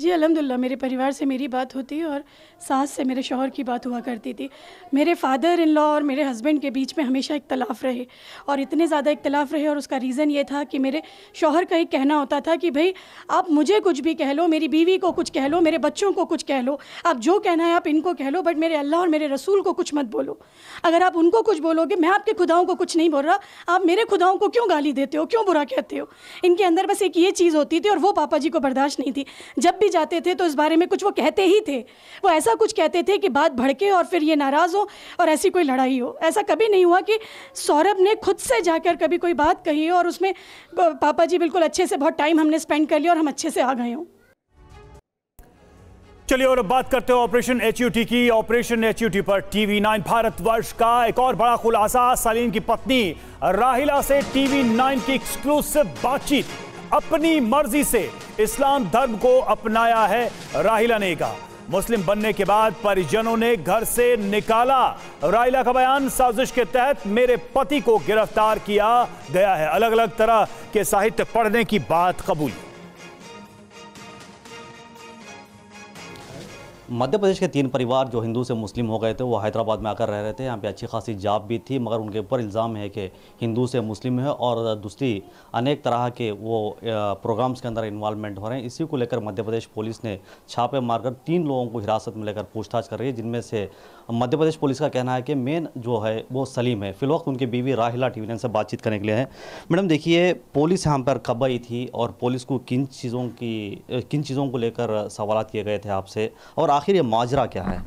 जी अलहमदिल्ला मेरे परिवार से मेरी बात होती और सास से मेरे शोहर की बात हुआ करती थी मेरे फादर इन लॉ और मेरे हस्बैंड के बीच में हमेशा इख्तलाफ रहे और इतने ज़्यादा इख्तलाफ रहे और उसका रीज़न ये था कि मेरे शोहर का एक कहना होता था कि भाई आप मुझे कुछ भी कह लो मेरी बीवी को कुछ कह लो मेरे बच्चों को कुछ कह लो आप जो कहना है आप इनको कह लो बट मेरे अल्लाह और मेरे रसूल को कुछ मत बोलो अगर आप उनको कुछ बोलोगे मैं आपके खुदाओं को कुछ नहीं बोल रहा आप मेरे खुदाओं को क्यों गाली देते हो क्यों बुरा कहते हो इनके अंदर बस एक ये चीज़ होती थी और वो पापा जी को बर्दाश्त नहीं थी जब भी भी जाते थे तो इस बारे में कुछ वो कहते ही थे वो ऐसा कुछ कहते थे कि बात भड़के और फिर ये नाराज़ हो और ऐसी कोई लड़ाई हो ऐसा कभी नहीं हुआ कि सौरभ ने खुद से जाकर कभी कोई बात कही हो और उसमें पापा जी बिल्कुल अच्छे से बहुत टाइम हमने स्पेंड कर लिया और हम अच्छे से आ गए हों चलिए और बात करते हैं ऑपरेशन एच की ऑपरेशन एच पर टीवी नाइन भारतवर्ष का एक और बड़ा खुलासा सलीम की पत्नी राहिला से टीवी नाइन की एक्सक्लूसिव बातचीत अपनी मर्जी से इस्लाम धर्म को अपनाया है राहिला ने कहा मुस्लिम बनने के बाद परिजनों ने घर से निकाला राइला का बयान साजिश के तहत मेरे पति को गिरफ्तार किया गया है अलग अलग तरह के साहित्य पढ़ने की बात कबूली मध्य प्रदेश के तीन परिवार जो हिंदू से मुस्लिम हो गए थे वो हैदराबाद में आकर रह रहे थे यहाँ पे अच्छी खासी जाप भी थी मगर उनके ऊपर इल्ज़ाम है कि हिंदू से मुस्लिम है और दूसरी अनेक तरह के वो प्रोग्राम्स के अंदर इन्वॉल्वमेंट हो रहे हैं इसी को लेकर मध्य प्रदेश पुलिस ने छापे मारकर तीन लोगों को हिरासत में लेकर पूछताछ कर रही है जिनमें से मध्य प्रदेश पुलिस का कहना है कि मेन जो है वो सलीम है फिलवक्त उनकी बीवी राहिला टीवी से बातचीत करने के लिए है मैडम देखिए पुलिस यहाँ पर कब आई थी और पुलिस को किन चीज़ों की किन चीज़ों को लेकर सवाल किए गए थे आपसे और आखिर ये माजरा क्या है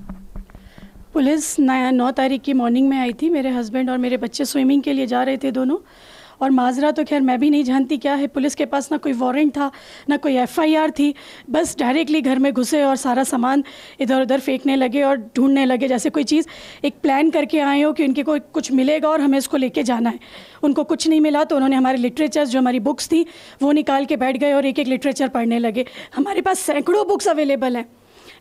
पुलिस नौ तारीख की मॉर्निंग में आई थी मेरे हस्बैंड और मेरे बच्चे स्विमिंग के लिए जा रहे थे दोनों और माजरा तो खैर मैं भी नहीं जानती क्या है पुलिस के पास ना कोई वारंट था ना कोई एफआईआर थी बस डायरेक्टली घर में घुसे और सारा सामान इधर उधर फेंकने लगे और ढूंढने लगे जैसे कोई चीज़ एक प्लान करके आए हो कि उनके कोई कुछ मिलेगा और हमें इसको लेके जाना है उनको कुछ नहीं मिला तो उन्होंने हमारे लिटरेचर जो हमारी बुक्स थी वो निकाल के बैठ गए और एक एक लिटरेचर पढ़ने लगे हमारे पास सैकड़ों बुक्स अवेलेबल हैं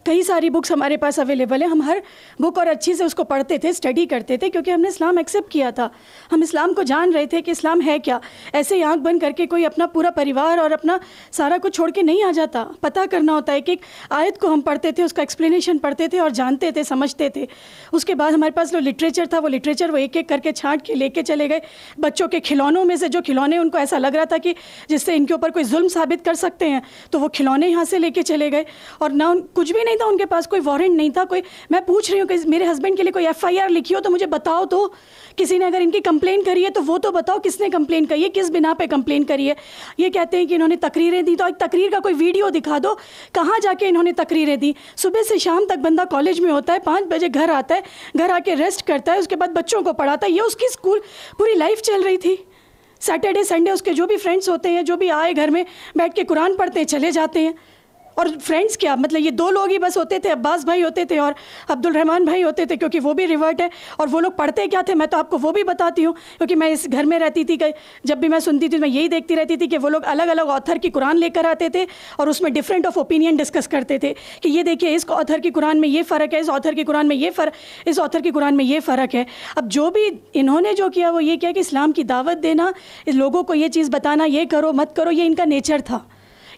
कई सारी बुक्स हमारे पास अवेलेबल है हम हर बुक और अच्छी से उसको पढ़ते थे स्टडी करते थे क्योंकि हमने इस्लाम एक्सेप्ट किया था हम इस्लाम को जान रहे थे कि इस्लाम है क्या ऐसे ही आँख बंद करके कोई अपना पूरा परिवार और अपना सारा कुछ छोड़ के नहीं आ जाता पता करना होता है कि एक आयत को हम पढ़ते थे उसका एक्सप्लेनेशन पढ़ते थे और जानते थे समझते थे उसके बाद हमारे पास जो लिटरेचर था वो लिटरेचर वो एक एक करके छाँट के लेके चले गए बच्चों के खिलौनों में से जो खिलौने उनको ऐसा लग रहा था कि जिससे इनके ऊपर कोई जुल्म साबित कर सकते हैं तो वो खिलौने यहाँ से लेके चले गए और ना कुछ भी नहीं था उनके पास कोई वारंट नहीं था कोई मैं पूछ रही हूँ कि मेरे हस्बैंड के लिए कोई एफ लिखी हो तो मुझे बताओ तो किसी ने अगर इनकी कंप्लेन करी है तो वो तो बताओ किसने कंप्लेन करी है किस बिना पे कंप्लेन करी है ये कहते हैं कि इन्होंने तकरीरें दी तो एक तकरीर का कोई वीडियो दिखा दो कहाँ जाके इन्होंने तकरीरें दी सुबह से शाम तक बंदा कॉलेज में होता है पाँच बजे घर आता है घर आके रेस्ट करता है उसके बाद बच्चों को पढ़ाता है ये उसकी स्कूल पूरी लाइफ चल रही थी सैटरडे संडे उसके जो भी फ्रेंड्स होते हैं जो भी आए घर में बैठ के कुरान पढ़ते हैं चले जाते हैं और फ्रेंड्स क्या मतलब ये दो लोग ही बस होते थे अब्बास भाई होते थे और अब्दुल रहमान भाई होते थे क्योंकि वो भी रिवर्ट है और वो लोग पढ़ते क्या थे मैं तो आपको वो भी बताती हूँ क्योंकि मैं इस घर में रहती थी जब भी मैं सुनती थी तो मैं यही देखती रहती थी कि वो लोग अलग अलग ऑथर की कुरान लेकर आते थे और उसमें डिफरेंट ऑफ ओपिनियन डिस्कस करते थे कि ये देखिए इस ऑथर की कुरान में ये फ़र्क है इस ऑथर की कुरान में ये फ़र्क इस ऑथर की कुरान में ये फ़र्क है अब जो भी इन्होंने जो किया वो ये किया कि इस्लाम की दावत देना लोगों को ये चीज़ बताना ये करो मत करो ये इनका नेचर था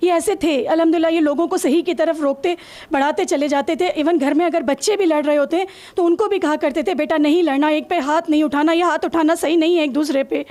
ये ऐसे थे अलहमदिल्ला ये लोगों को सही की तरफ रोकते बढ़ाते चले जाते थे इवन घर में अगर बच्चे भी लड़ रहे होते तो उनको भी कहा करते थे बेटा नहीं लड़ना एक पे हाथ नहीं उठाना या हाथ उठाना सही नहीं है एक दूसरे पे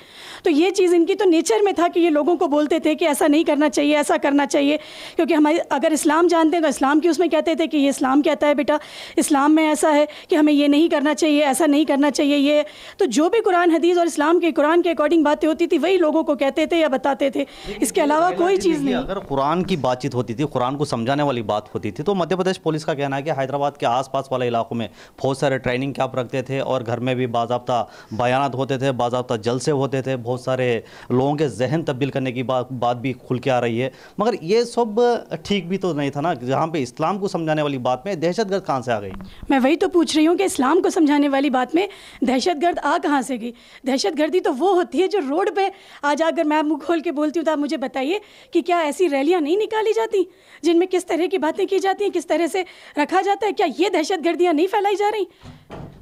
तो ये चीज़ इनकी तो नेचर में था कि ये लोगों को बोलते थे कि ऐसा नहीं करना चाहिए ऐसा करना चाहिए क्योंकि हमारे अगर इस्लाम जानते हैं तो इस्लाम की उसमें कहते थे कि ये इस्लाम कहता है बेटा इस्लाम में ऐसा है कि हमें ये नहीं करना चाहिए ऐसा नहीं करना चाहिए ये तो जो भी कुरान हदीज़ और इस्लाम के कुरान के अकॉर्डिंग बातें होती थी वही लोगों को कहते थे या बताते थे इसके अलावा कोई चीज़ नहीं कुरान की बातचीत होती थी कुरान को समझाने वाली बात होती थी तो मध्य प्रदेश पुलिस का कहना है कि हैदराबाद के आसपास वाले इलाकों में बहुत सारे ट्रेनिंग कैंप रखते थे और घर में भी बाबा बयान होते थे बाबा जलसे होते थे बहुत सारे लोगों के जहन तब्दील करने की बात बात भी खुल के आ रही है मगर ये सब ठीक भी तो नहीं था ना जहाँ पर इस्लाम को समझाने वाली बात में दहशतगर्द कहाँ से आ गई मैं वही तो पूछ रही हूँ कि इस्लाम को समझाने वाली बात में दहशतगर्द आ कहाँ से गई दहशतगर्दी तो वो होती है जो रोड पर आज अगर मैं मुँह खोल के बोलती हूँ तो आप मुझे बताइए कि क्या ऐसी रैली रैलियां नहीं निकाली जाती जिनमें किस तरह की बातें की जाती हैं किस तरह से रखा जाता है क्या ये दहशत गर्दियाँ नहीं फैलाई जा रही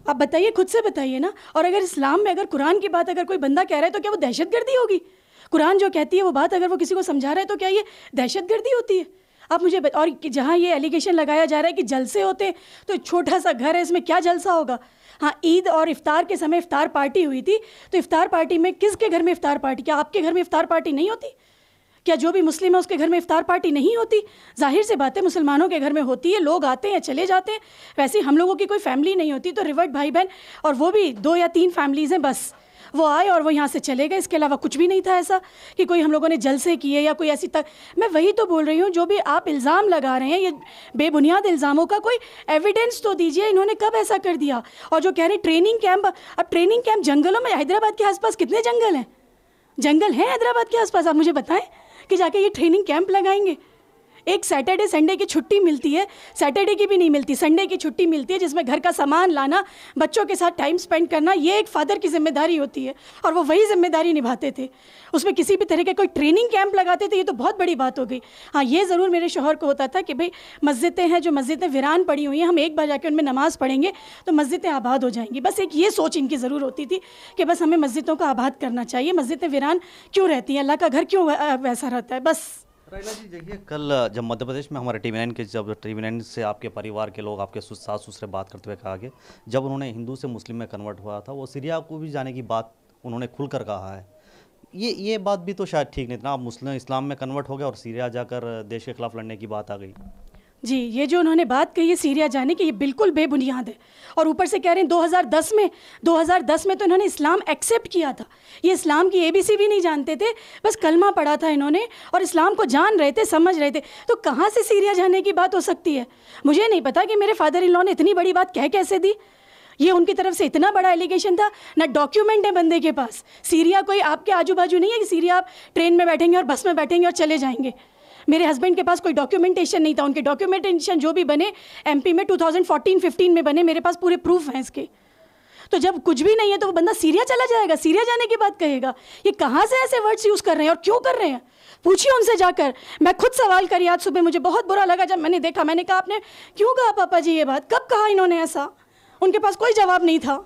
आप बताइए खुद से बताइए ना और अगर इस्लाम में अगर कुरान की बात अगर कोई बंदा कह रहा है तो क्या वो दहशत गर्दी होगी कुरान जो कहती है वो बात अगर वो किसी को समझा रहा है तो क्या ये दहशत गर्दी होती है आप मुझे और जहाँ ये एलिगेशन लगाया जा रहा है कि जलसे होते हैं तो छोटा सा घर है इसमें क्या जलसा होगा हाँ ईद और इफ्तार के समय इफ्तार पार्टी हुई थी तो इफ्तार पार्टी में किसके घर में इफ्तार पार्टी क्या आपके घर में इफ्तार पार्टी नहीं होती क्या जो भी मुस्लिम है उसके घर में इफ्तार पार्टी नहीं होती जाहिर से बातें मुसलमानों के घर में होती है लोग आते हैं चले जाते हैं वैसे हम लोगों की कोई फैमिली नहीं होती तो रिवर्ट भाई बहन और वो भी दो या तीन फैमिलीज़ हैं बस वो आए और वो यहाँ से चले गए इसके अलावा कुछ भी नहीं था ऐसा कि कोई हम लोगों ने जलसे किए या कोई ऐसी तक मैं वही तो बोल रही हूँ जो भी आप इल्ज़ाम लगा रहे हैं ये बेबुनियाद इल्ज़ामों का कोई एविडेंस तो दीजिए इन्होंने कब ऐसा कर दिया और जो कह रहे हैं ट्रेनिंग कैंप अब ट्रेनिंग कैंप जंगलों में हैदराबाद के आसपास कितने जंगल हैं जंगल हैं हैदराबाद के आसपास आप मुझे बताएं कि जाके ये ट्रेनिंग कैंप लगाएंगे एक सैटरडे संडे की छुट्टी मिलती है सैटरडे की भी नहीं मिलती संडे की छुट्टी मिलती है जिसमें घर का सामान लाना बच्चों के साथ टाइम स्पेंड करना ये एक फादर की जिम्मेदारी होती है और वो वही जिम्मेदारी निभाते थे उसमें किसी भी तरह के कोई ट्रेनिंग कैंप लगाते थे ये तो बहुत बड़ी बात हो गई हाँ ये ज़रूर मेरे शोहर को होता था कि भाई मस्जिदें हैं जो मस्जिदें वीरान पड़ी हुई हैं हम एक बार जाकर उनमें नमाज़ पढ़ेंगे तो मस्जिदें आबाद हो जाएंगी बस एक ये सोच इनकी ज़रूर होती थी कि बस हमें मस्जिदों को आबाद करना चाहिए मस्जिदें वीरान क्यों रहती हैं अल्लाह का घर क्यों वैसा रहता है बस रैला जी कल जब मध्य प्रदेश में हमारे टी वी के जब टी वी से आपके परिवार के लोग आपके सास ससुर बात करते हुए कहा कि जब उन्होंने हिंदू से मुस्लिम में कन्वर्ट हुआ था वो सीरिया को भी जाने की बात उन्होंने खुलकर कहा है ये ये बात भी तो शायद ठीक नहीं था आप मुस्लिम इस्लाम में कन्वर्ट हो गया और सीरिया जाकर देश के खिलाफ लड़ने की बात आ गई जी ये जो उन्होंने बात कही है सीरिया जाने की ये बिल्कुल बेबुनियाद है और ऊपर से कह रहे हैं 2010 में 2010 में तो इन्होंने इस्लाम एक्सेप्ट किया था ये इस्लाम की एबीसी भी नहीं जानते थे बस कलमा पढ़ा था इन्होंने और इस्लाम को जान रहे थे समझ रहे थे तो कहाँ से सीरिया जाने की बात हो सकती है मुझे नहीं पता कि मेरे फादर इन लॉ ने इतनी बड़ी बात कह कैसे दी ये उनकी तरफ से इतना बड़ा एलिगेशन था ना डॉक्यूमेंट है बंदे के पास सीरिया कोई आपके आजू बाजू नहीं है कि सीरिया आप ट्रेन में बैठेंगे और बस में बैठेंगे और चले जाएंगे मेरे हस्बैंड के पास कोई डॉक्यूमेंटेशन नहीं था उनके डॉक्यूमेंटेशन जो भी बने एमपी में 2014-15 में बने मेरे पास पूरे प्रूफ हैं इसके तो जब कुछ भी नहीं है तो वो बंदा सीरिया चला जाएगा सीरिया जाने की बात कहेगा ये कहाँ से ऐसे वर्ड्स यूज़ कर रहे हैं और क्यों कर रहे हैं पूछिए उनसे जाकर मैं खुद सवाल करी आज सुबह मुझे बहुत बुरा लगा जब मैंने देखा मैंने कहा आपने क्यों कहा पापा जी ये बात कब कहा इन्होंने ऐसा उनके पास कोई जवाब नहीं था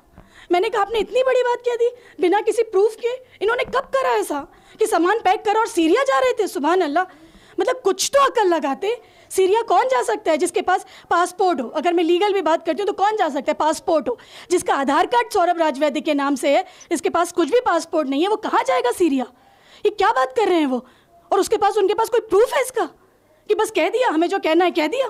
मैंने कहा आपने इतनी बड़ी बात कह दी बिना किसी प्रूफ के इन्होंने कब करा ऐसा कि सामान पैक करा और सीरिया जा रहे थे सुबह अल्लाह मतलब कुछ तो अकल लगाते सीरिया कौन जा सकता है जिसके पास पासपोर्ट हो अगर मैं लीगल भी बात करती हूँ तो कौन जा सकता है पासपोर्ट हो जिसका आधार कार्ड सौरभ राजवैद्य के नाम से है इसके पास कुछ भी पासपोर्ट नहीं है वो कहाँ जाएगा सीरिया ये क्या बात कर रहे हैं वो और उसके पास उनके पास कोई प्रूफ है इसका कि बस कह दिया हमें जो कहना है कह दिया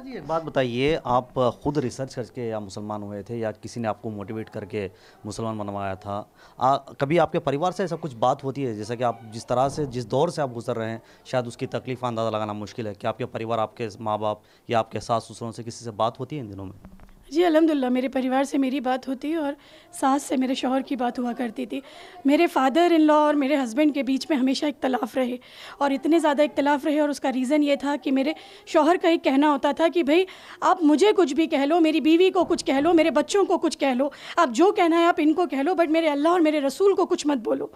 जी एक बात बताइए आप खुद रिसर्च करके या मुसलमान हुए थे या किसी ने आपको मोटिवेट करके मुसलमान बनवाया था आ, कभी आपके परिवार से ऐसा कुछ बात होती है जैसा कि आप जिस तरह से जिस दौर से आप गुजर रहे हैं शायद उसकी तकलीफ अंदाज़ा लगाना मुश्किल है कि आपके परिवार आपके माँ बाप या आपके सास ससुरों से किसी से बात होती है इन दिनों में जी अलहमदिल्ला मेरे परिवार से मेरी बात होती और सास से मेरे शोहर की बात हुआ करती थी मेरे फादर इन लॉ और मेरे हस्बैंड के बीच में हमेशा इख्तलाफ रहे और इतने ज़्यादा इख्तलाफ रहे और उसका रीज़न ये था कि मेरे शोहर का एक कहना होता था कि भाई आप मुझे कुछ भी कह लो मेरी बीवी को कुछ कह लो मेरे बच्चों को कुछ कह लो आप जो कहना है आप इनको कह लो बट मेरे अल्लाह और मेरे रसूल को कुछ मत बोलो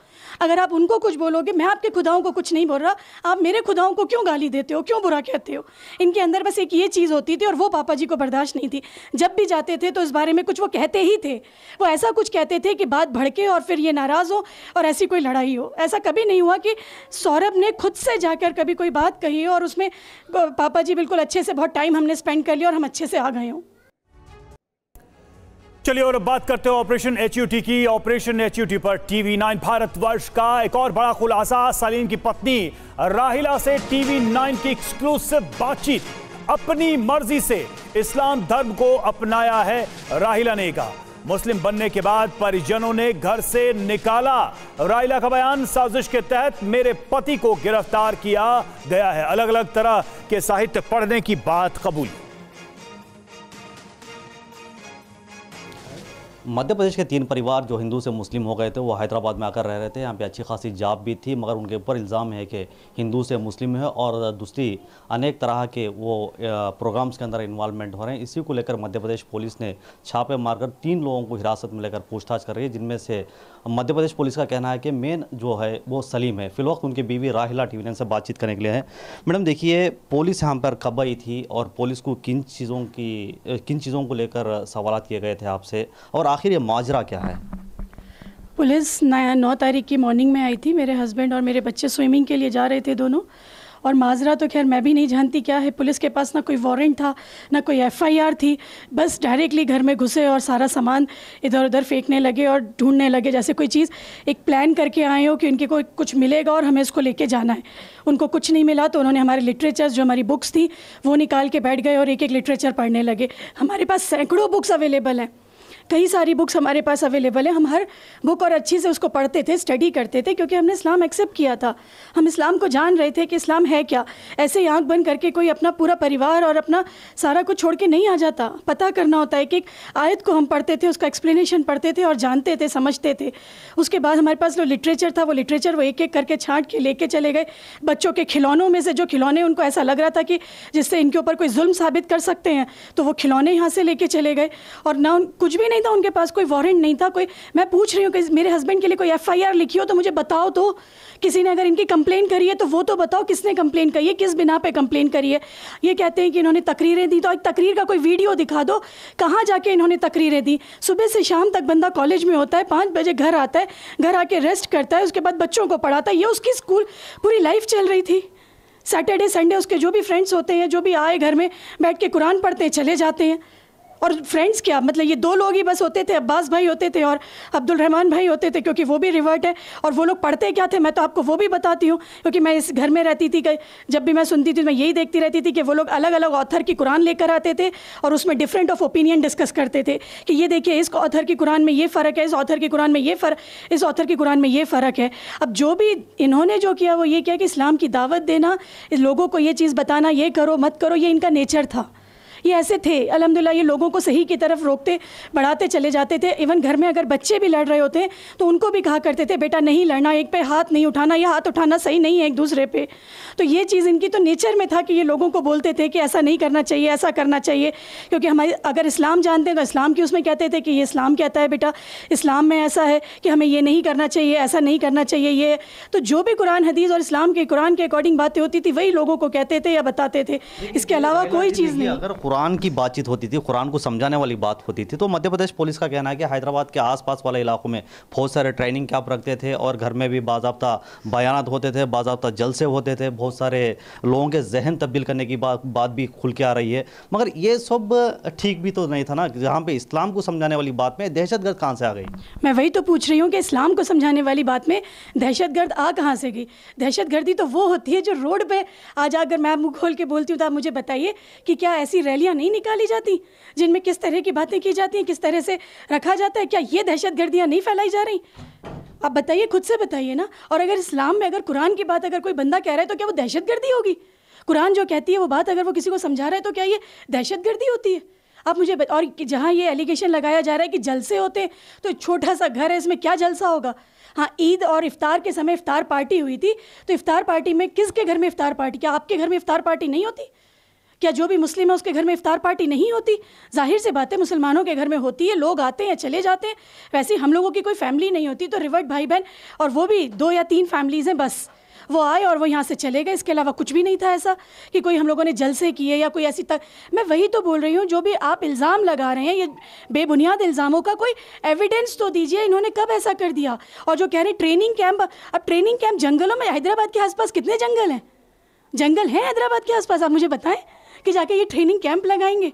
अगर आप उनको कुछ बोलोगे मैं आपके खुदाओं को कुछ नहीं बोल रहा आप मेरे खुदाओं को क्यों गाली देते हो क्यों बुरा कहते हो इनके अंदर बस एक ये चीज़ होती थी और वो पापा जी को बर्दाश्त नहीं थी जब भी ही जाते थे तो इस बारे में कुछ वो कहते ही थे वो ऐसा कुछ कहते थे कि बात भड़के और फिर ये नाराज़ हो और ऐसी कोई लड़ाई हो ऐसा कभी नहीं हुआ कि सौरभ ने खुद से जाकर कभी कोई बात कही हो और उसमें पापा जी बिल्कुल अच्छे से बहुत टाइम हमने स्पेंड कर लिया और हम अच्छे से आ गए हों चलिए और अब बात करते हैं ऑपरेशन एच की ऑपरेशन एच पर टीवी नाइन वर्ष का एक और बड़ा खुलासा सलीम की पत्नी राहिला से टीवी नाइन की एक्सक्लूसिव बातचीत अपनी मर्जी से इस्लाम धर्म को अपनाया है राहिला ने कहा मुस्लिम बनने के बाद परिजनों ने घर से निकाला राइला का बयान साजिश के तहत मेरे पति को गिरफ्तार किया गया है अलग अलग तरह के साहित्य पढ़ने की बात कबूली मध्य प्रदेश के तीन परिवार जो हिंदू से मुस्लिम हो गए थे वो हैदराबाद में आकर रह रहे थे यहाँ पे अच्छी खासी जाप भी थी मगर उनके ऊपर इल्ज़ाम है कि हिंदू से मुस्लिम है और दूसरी अनेक तरह के वो प्रोग्राम्स के अंदर इन्वॉल्वमेंट हो रहे हैं इसी को लेकर मध्य प्रदेश पुलिस ने छापे मारकर तीन लोगों को हिरासत में लेकर पूछताछ कर रही है जिनमें से मध्य प्रदेश पुलिस का कहना है कि मेन जो है वो सलीम है फिलवक्त उनकी बीवी राहिला टीवी से बातचीत करने के लिए है मैडम देखिए पुलिस यहाँ पर कब आई थी और पुलिस को किन चीज़ों की किन चीज़ों को लेकर सवाल किए गए थे आपसे और आखिर ये माजरा क्या है पुलिस नौ तारीख की मॉर्निंग में आई थी मेरे हस्बैंड और मेरे बच्चे स्विमिंग के लिए जा रहे थे दोनों और माजरा तो खैर मैं भी नहीं जानती क्या है पुलिस के पास ना कोई वारंट था ना कोई एफआईआर थी बस डायरेक्टली घर में घुसे और सारा सामान इधर उधर फेंकने लगे और ढूंढने लगे जैसे कोई चीज़ एक प्लान करके आए हो कि उनके कोई कुछ मिलेगा और हमें इसको लेके जाना है उनको कुछ नहीं मिला तो उन्होंने हमारे लिटरेचर जो हमारी बुक्स थी वो निकाल के बैठ गए और एक एक लिटरेचर पढ़ने लगे हमारे पास सैकड़ों बुक्स अवेलेबल हैं कई सारी बुक्स हमारे पास अवेलेबल है हम हर बुक और अच्छी से उसको पढ़ते थे स्टडी करते थे क्योंकि हमने इस्लाम एक्सेप्ट किया था हम इस्लाम को जान रहे थे कि इस्लाम है क्या ऐसे ही आँख बंद करके कोई अपना पूरा परिवार और अपना सारा कुछ छोड़ के नहीं आ जाता पता करना होता है कि आयत को हम पढ़ते थे उसका एक्सप्लेनेशन पढ़ते थे और जानते थे समझते थे उसके बाद हमारे पास जो लिटरेचर था वो लिटरेचर वो एक एक करके छाँट के लेके चले गए बच्चों के खिलौनों में से जो खिलौने उनको ऐसा लग रहा था कि जिससे इनके ऊपर कोई जुल्म साबित कर सकते हैं तो वो खिलौने यहाँ से लेके चले गए और ना कुछ भी नहीं नहीं था उनके पास कोई वारंट नहीं था कोई मैं पूछ रही हूँ कि मेरे हस्बैंड के लिए कोई एफआईआर लिखी हो तो मुझे बताओ तो किसी ने अगर इनकी कंप्लेन करी है तो वो तो बताओ किसने कंप्लेन करी है किस बिना पे कंप्लेन करी है ये कहते हैं कि इन्होंने तकरीरें दी तो एक तकरीर का कोई वीडियो दिखा दो कहाँ जाके इन्होंने तकरीरें दी सुबह से शाम तक बंदा कॉलेज में होता है पाँच बजे घर आता है घर आके रेस्ट करता है उसके बाद बच्चों को पढ़ाता है ये उसकी स्कूल पूरी लाइफ चल रही थी सैटरडे संडे उसके जो भी फ्रेंड्स होते हैं जो भी आए घर में बैठ के कुरान पढ़ते हैं चले जाते हैं और फ्रेंड्स क्या मतलब ये दो लोग ही बस होते थे अब्बास भाई होते थे और अब्दुल रहमान भाई होते थे क्योंकि वो भी रिवर्ट है और वो लोग पढ़ते क्या थे मैं तो आपको वो भी बताती हूँ क्योंकि मैं इस घर में रहती थी जब भी मैं सुनती थी तो मैं यही देखती रहती थी कि वो लोग अलग अलग ऑथर की कुरान लेकर आते थे और उसमें डिफरेंट ऑफ ओपिनियन डिस्कस करते थे कि ये देखिए इस ऑथर की कुरान में ये फ़र्क है इस ऑथर की कुरान में ये फ़र्क इस ऑथर की कुरान में ये फ़र्क है अब जो भी इन्होंने जो किया वो ये किया कि इस्लाम की दावत देना लोगों को ये चीज़ बताना ये करो मत करो ये इनका नेचर था ये ऐसे थे अलहमदिल्ला ये लोगों को सही की तरफ रोकते बढ़ाते चले जाते थे इवन घर में अगर बच्चे भी लड़ रहे होते हैं तो उनको भी कहा करते थे बेटा नहीं लड़ना एक पे हाथ नहीं उठाना या हाथ उठाना सही नहीं है एक दूसरे पे तो ये चीज़ इनकी तो नेचर में था कि ये लोगों को बोलते थे कि ऐसा नहीं करना चाहिए ऐसा करना चाहिए क्योंकि हमारे अगर इस्लाम जानते हैं तो इस्लाम की उसमें कहते थे कि ये इस्लाम कहता है बेटा इस्लाम में ऐसा है कि हमें ये नहीं करना चाहिए ऐसा नहीं करना चाहिए ये तो जो भी कुरान हदीस और इस्लाम के कुरान के अकॉर्डिंग बातें होती थी वही लोगों को कहते थे या बताते थे इसके अलावा कोई चीज़ नहीं कुरान की बातचीत होती थी कुरान को समझाने वाली बात होती थी तो मध्य प्रदेश पुलिस का कहना है कि हैदराबाद के आसपास वाले इलाकों में बहुत सारे ट्रेनिंग कैंप रखते थे और घर में भी बाबा बयान होते थे बाबा जलसे होते थे बहुत सारे लोगों के जहन तब्दील करने की बात बात भी खुल के आ रही है मगर ये सब ठीक भी तो नहीं था ना जहाँ पर इस्लाम को समझाने वाली बात में दहशतगर्द कहाँ से आ गई मैं वही तो पूछ रही हूँ कि इस्लाम को समझाने वाली बात में दहशतगर्द आ कहाँ से गई दहशतगर्दी तो वो होती है जो रोड पर आज अगर मैं मुँह खोल के बोलती हूँ तो आप मुझे बताइए कि क्या ऐसी रैली रैलियाँ नहीं निकाली जाती जिनमें किस तरह की बातें की जाती हैं किस तरह से रखा जाता है क्या ये दहशत गर्दियाँ नहीं फैलाई जा रही आप बताइए खुद से बताइए ना और अगर इस्लाम में अगर कुरान की बात अगर कोई बंदा कह रहा है तो क्या वो दहशत गर्दी होगी कुरान जो कहती है वो बात अगर वो किसी को समझा रहा है तो क्या ये दहशत गर्दी होती है आप मुझे और जहाँ ये एलिगेशन लगाया जा रहा है कि जलसे होते हैं तो छोटा सा घर है इसमें क्या जलसा होगा हाँ ईद और इफ्तार के समय इफ्तार पार्टी हुई थी तो इफ्तार पार्टी में किसके घर में इफ्तार पार्टी क्या आपके घर में इफ्तार पार्टी नहीं होती क्या जो भी मुस्लिम है उसके घर में इफ्तार पार्टी नहीं होती जाहिर से बातें मुसलमानों के घर में होती है लोग आते हैं चले जाते हैं वैसे हम लोगों की कोई फैमिली नहीं होती तो रिवर्ट भाई बहन और वो भी दो या तीन फैमिलीज़ हैं बस वो आए और वो यहाँ से चले गए इसके अलावा कुछ भी नहीं था ऐसा कि कोई हम लोगों ने जलसे किए या कोई ऐसी तक मैं वही तो बोल रही हूँ जो भी आप इल्ज़ाम लगा रहे हैं ये बेबुनियाद इल्ज़ामों का कोई एविडेंस तो दीजिए इन्होंने कब ऐसा कर दिया और जो कह रहे हैं ट्रेनिंग कैंप अब ट्रेनिंग कैंप जंगलों में हैदराबाद के आसपास कितने जंगल हैं जंगल हैं हैदराबाद के आसपास आप मुझे बताएं के जाके ये ट्रेनिंग कैंप लगाएंगे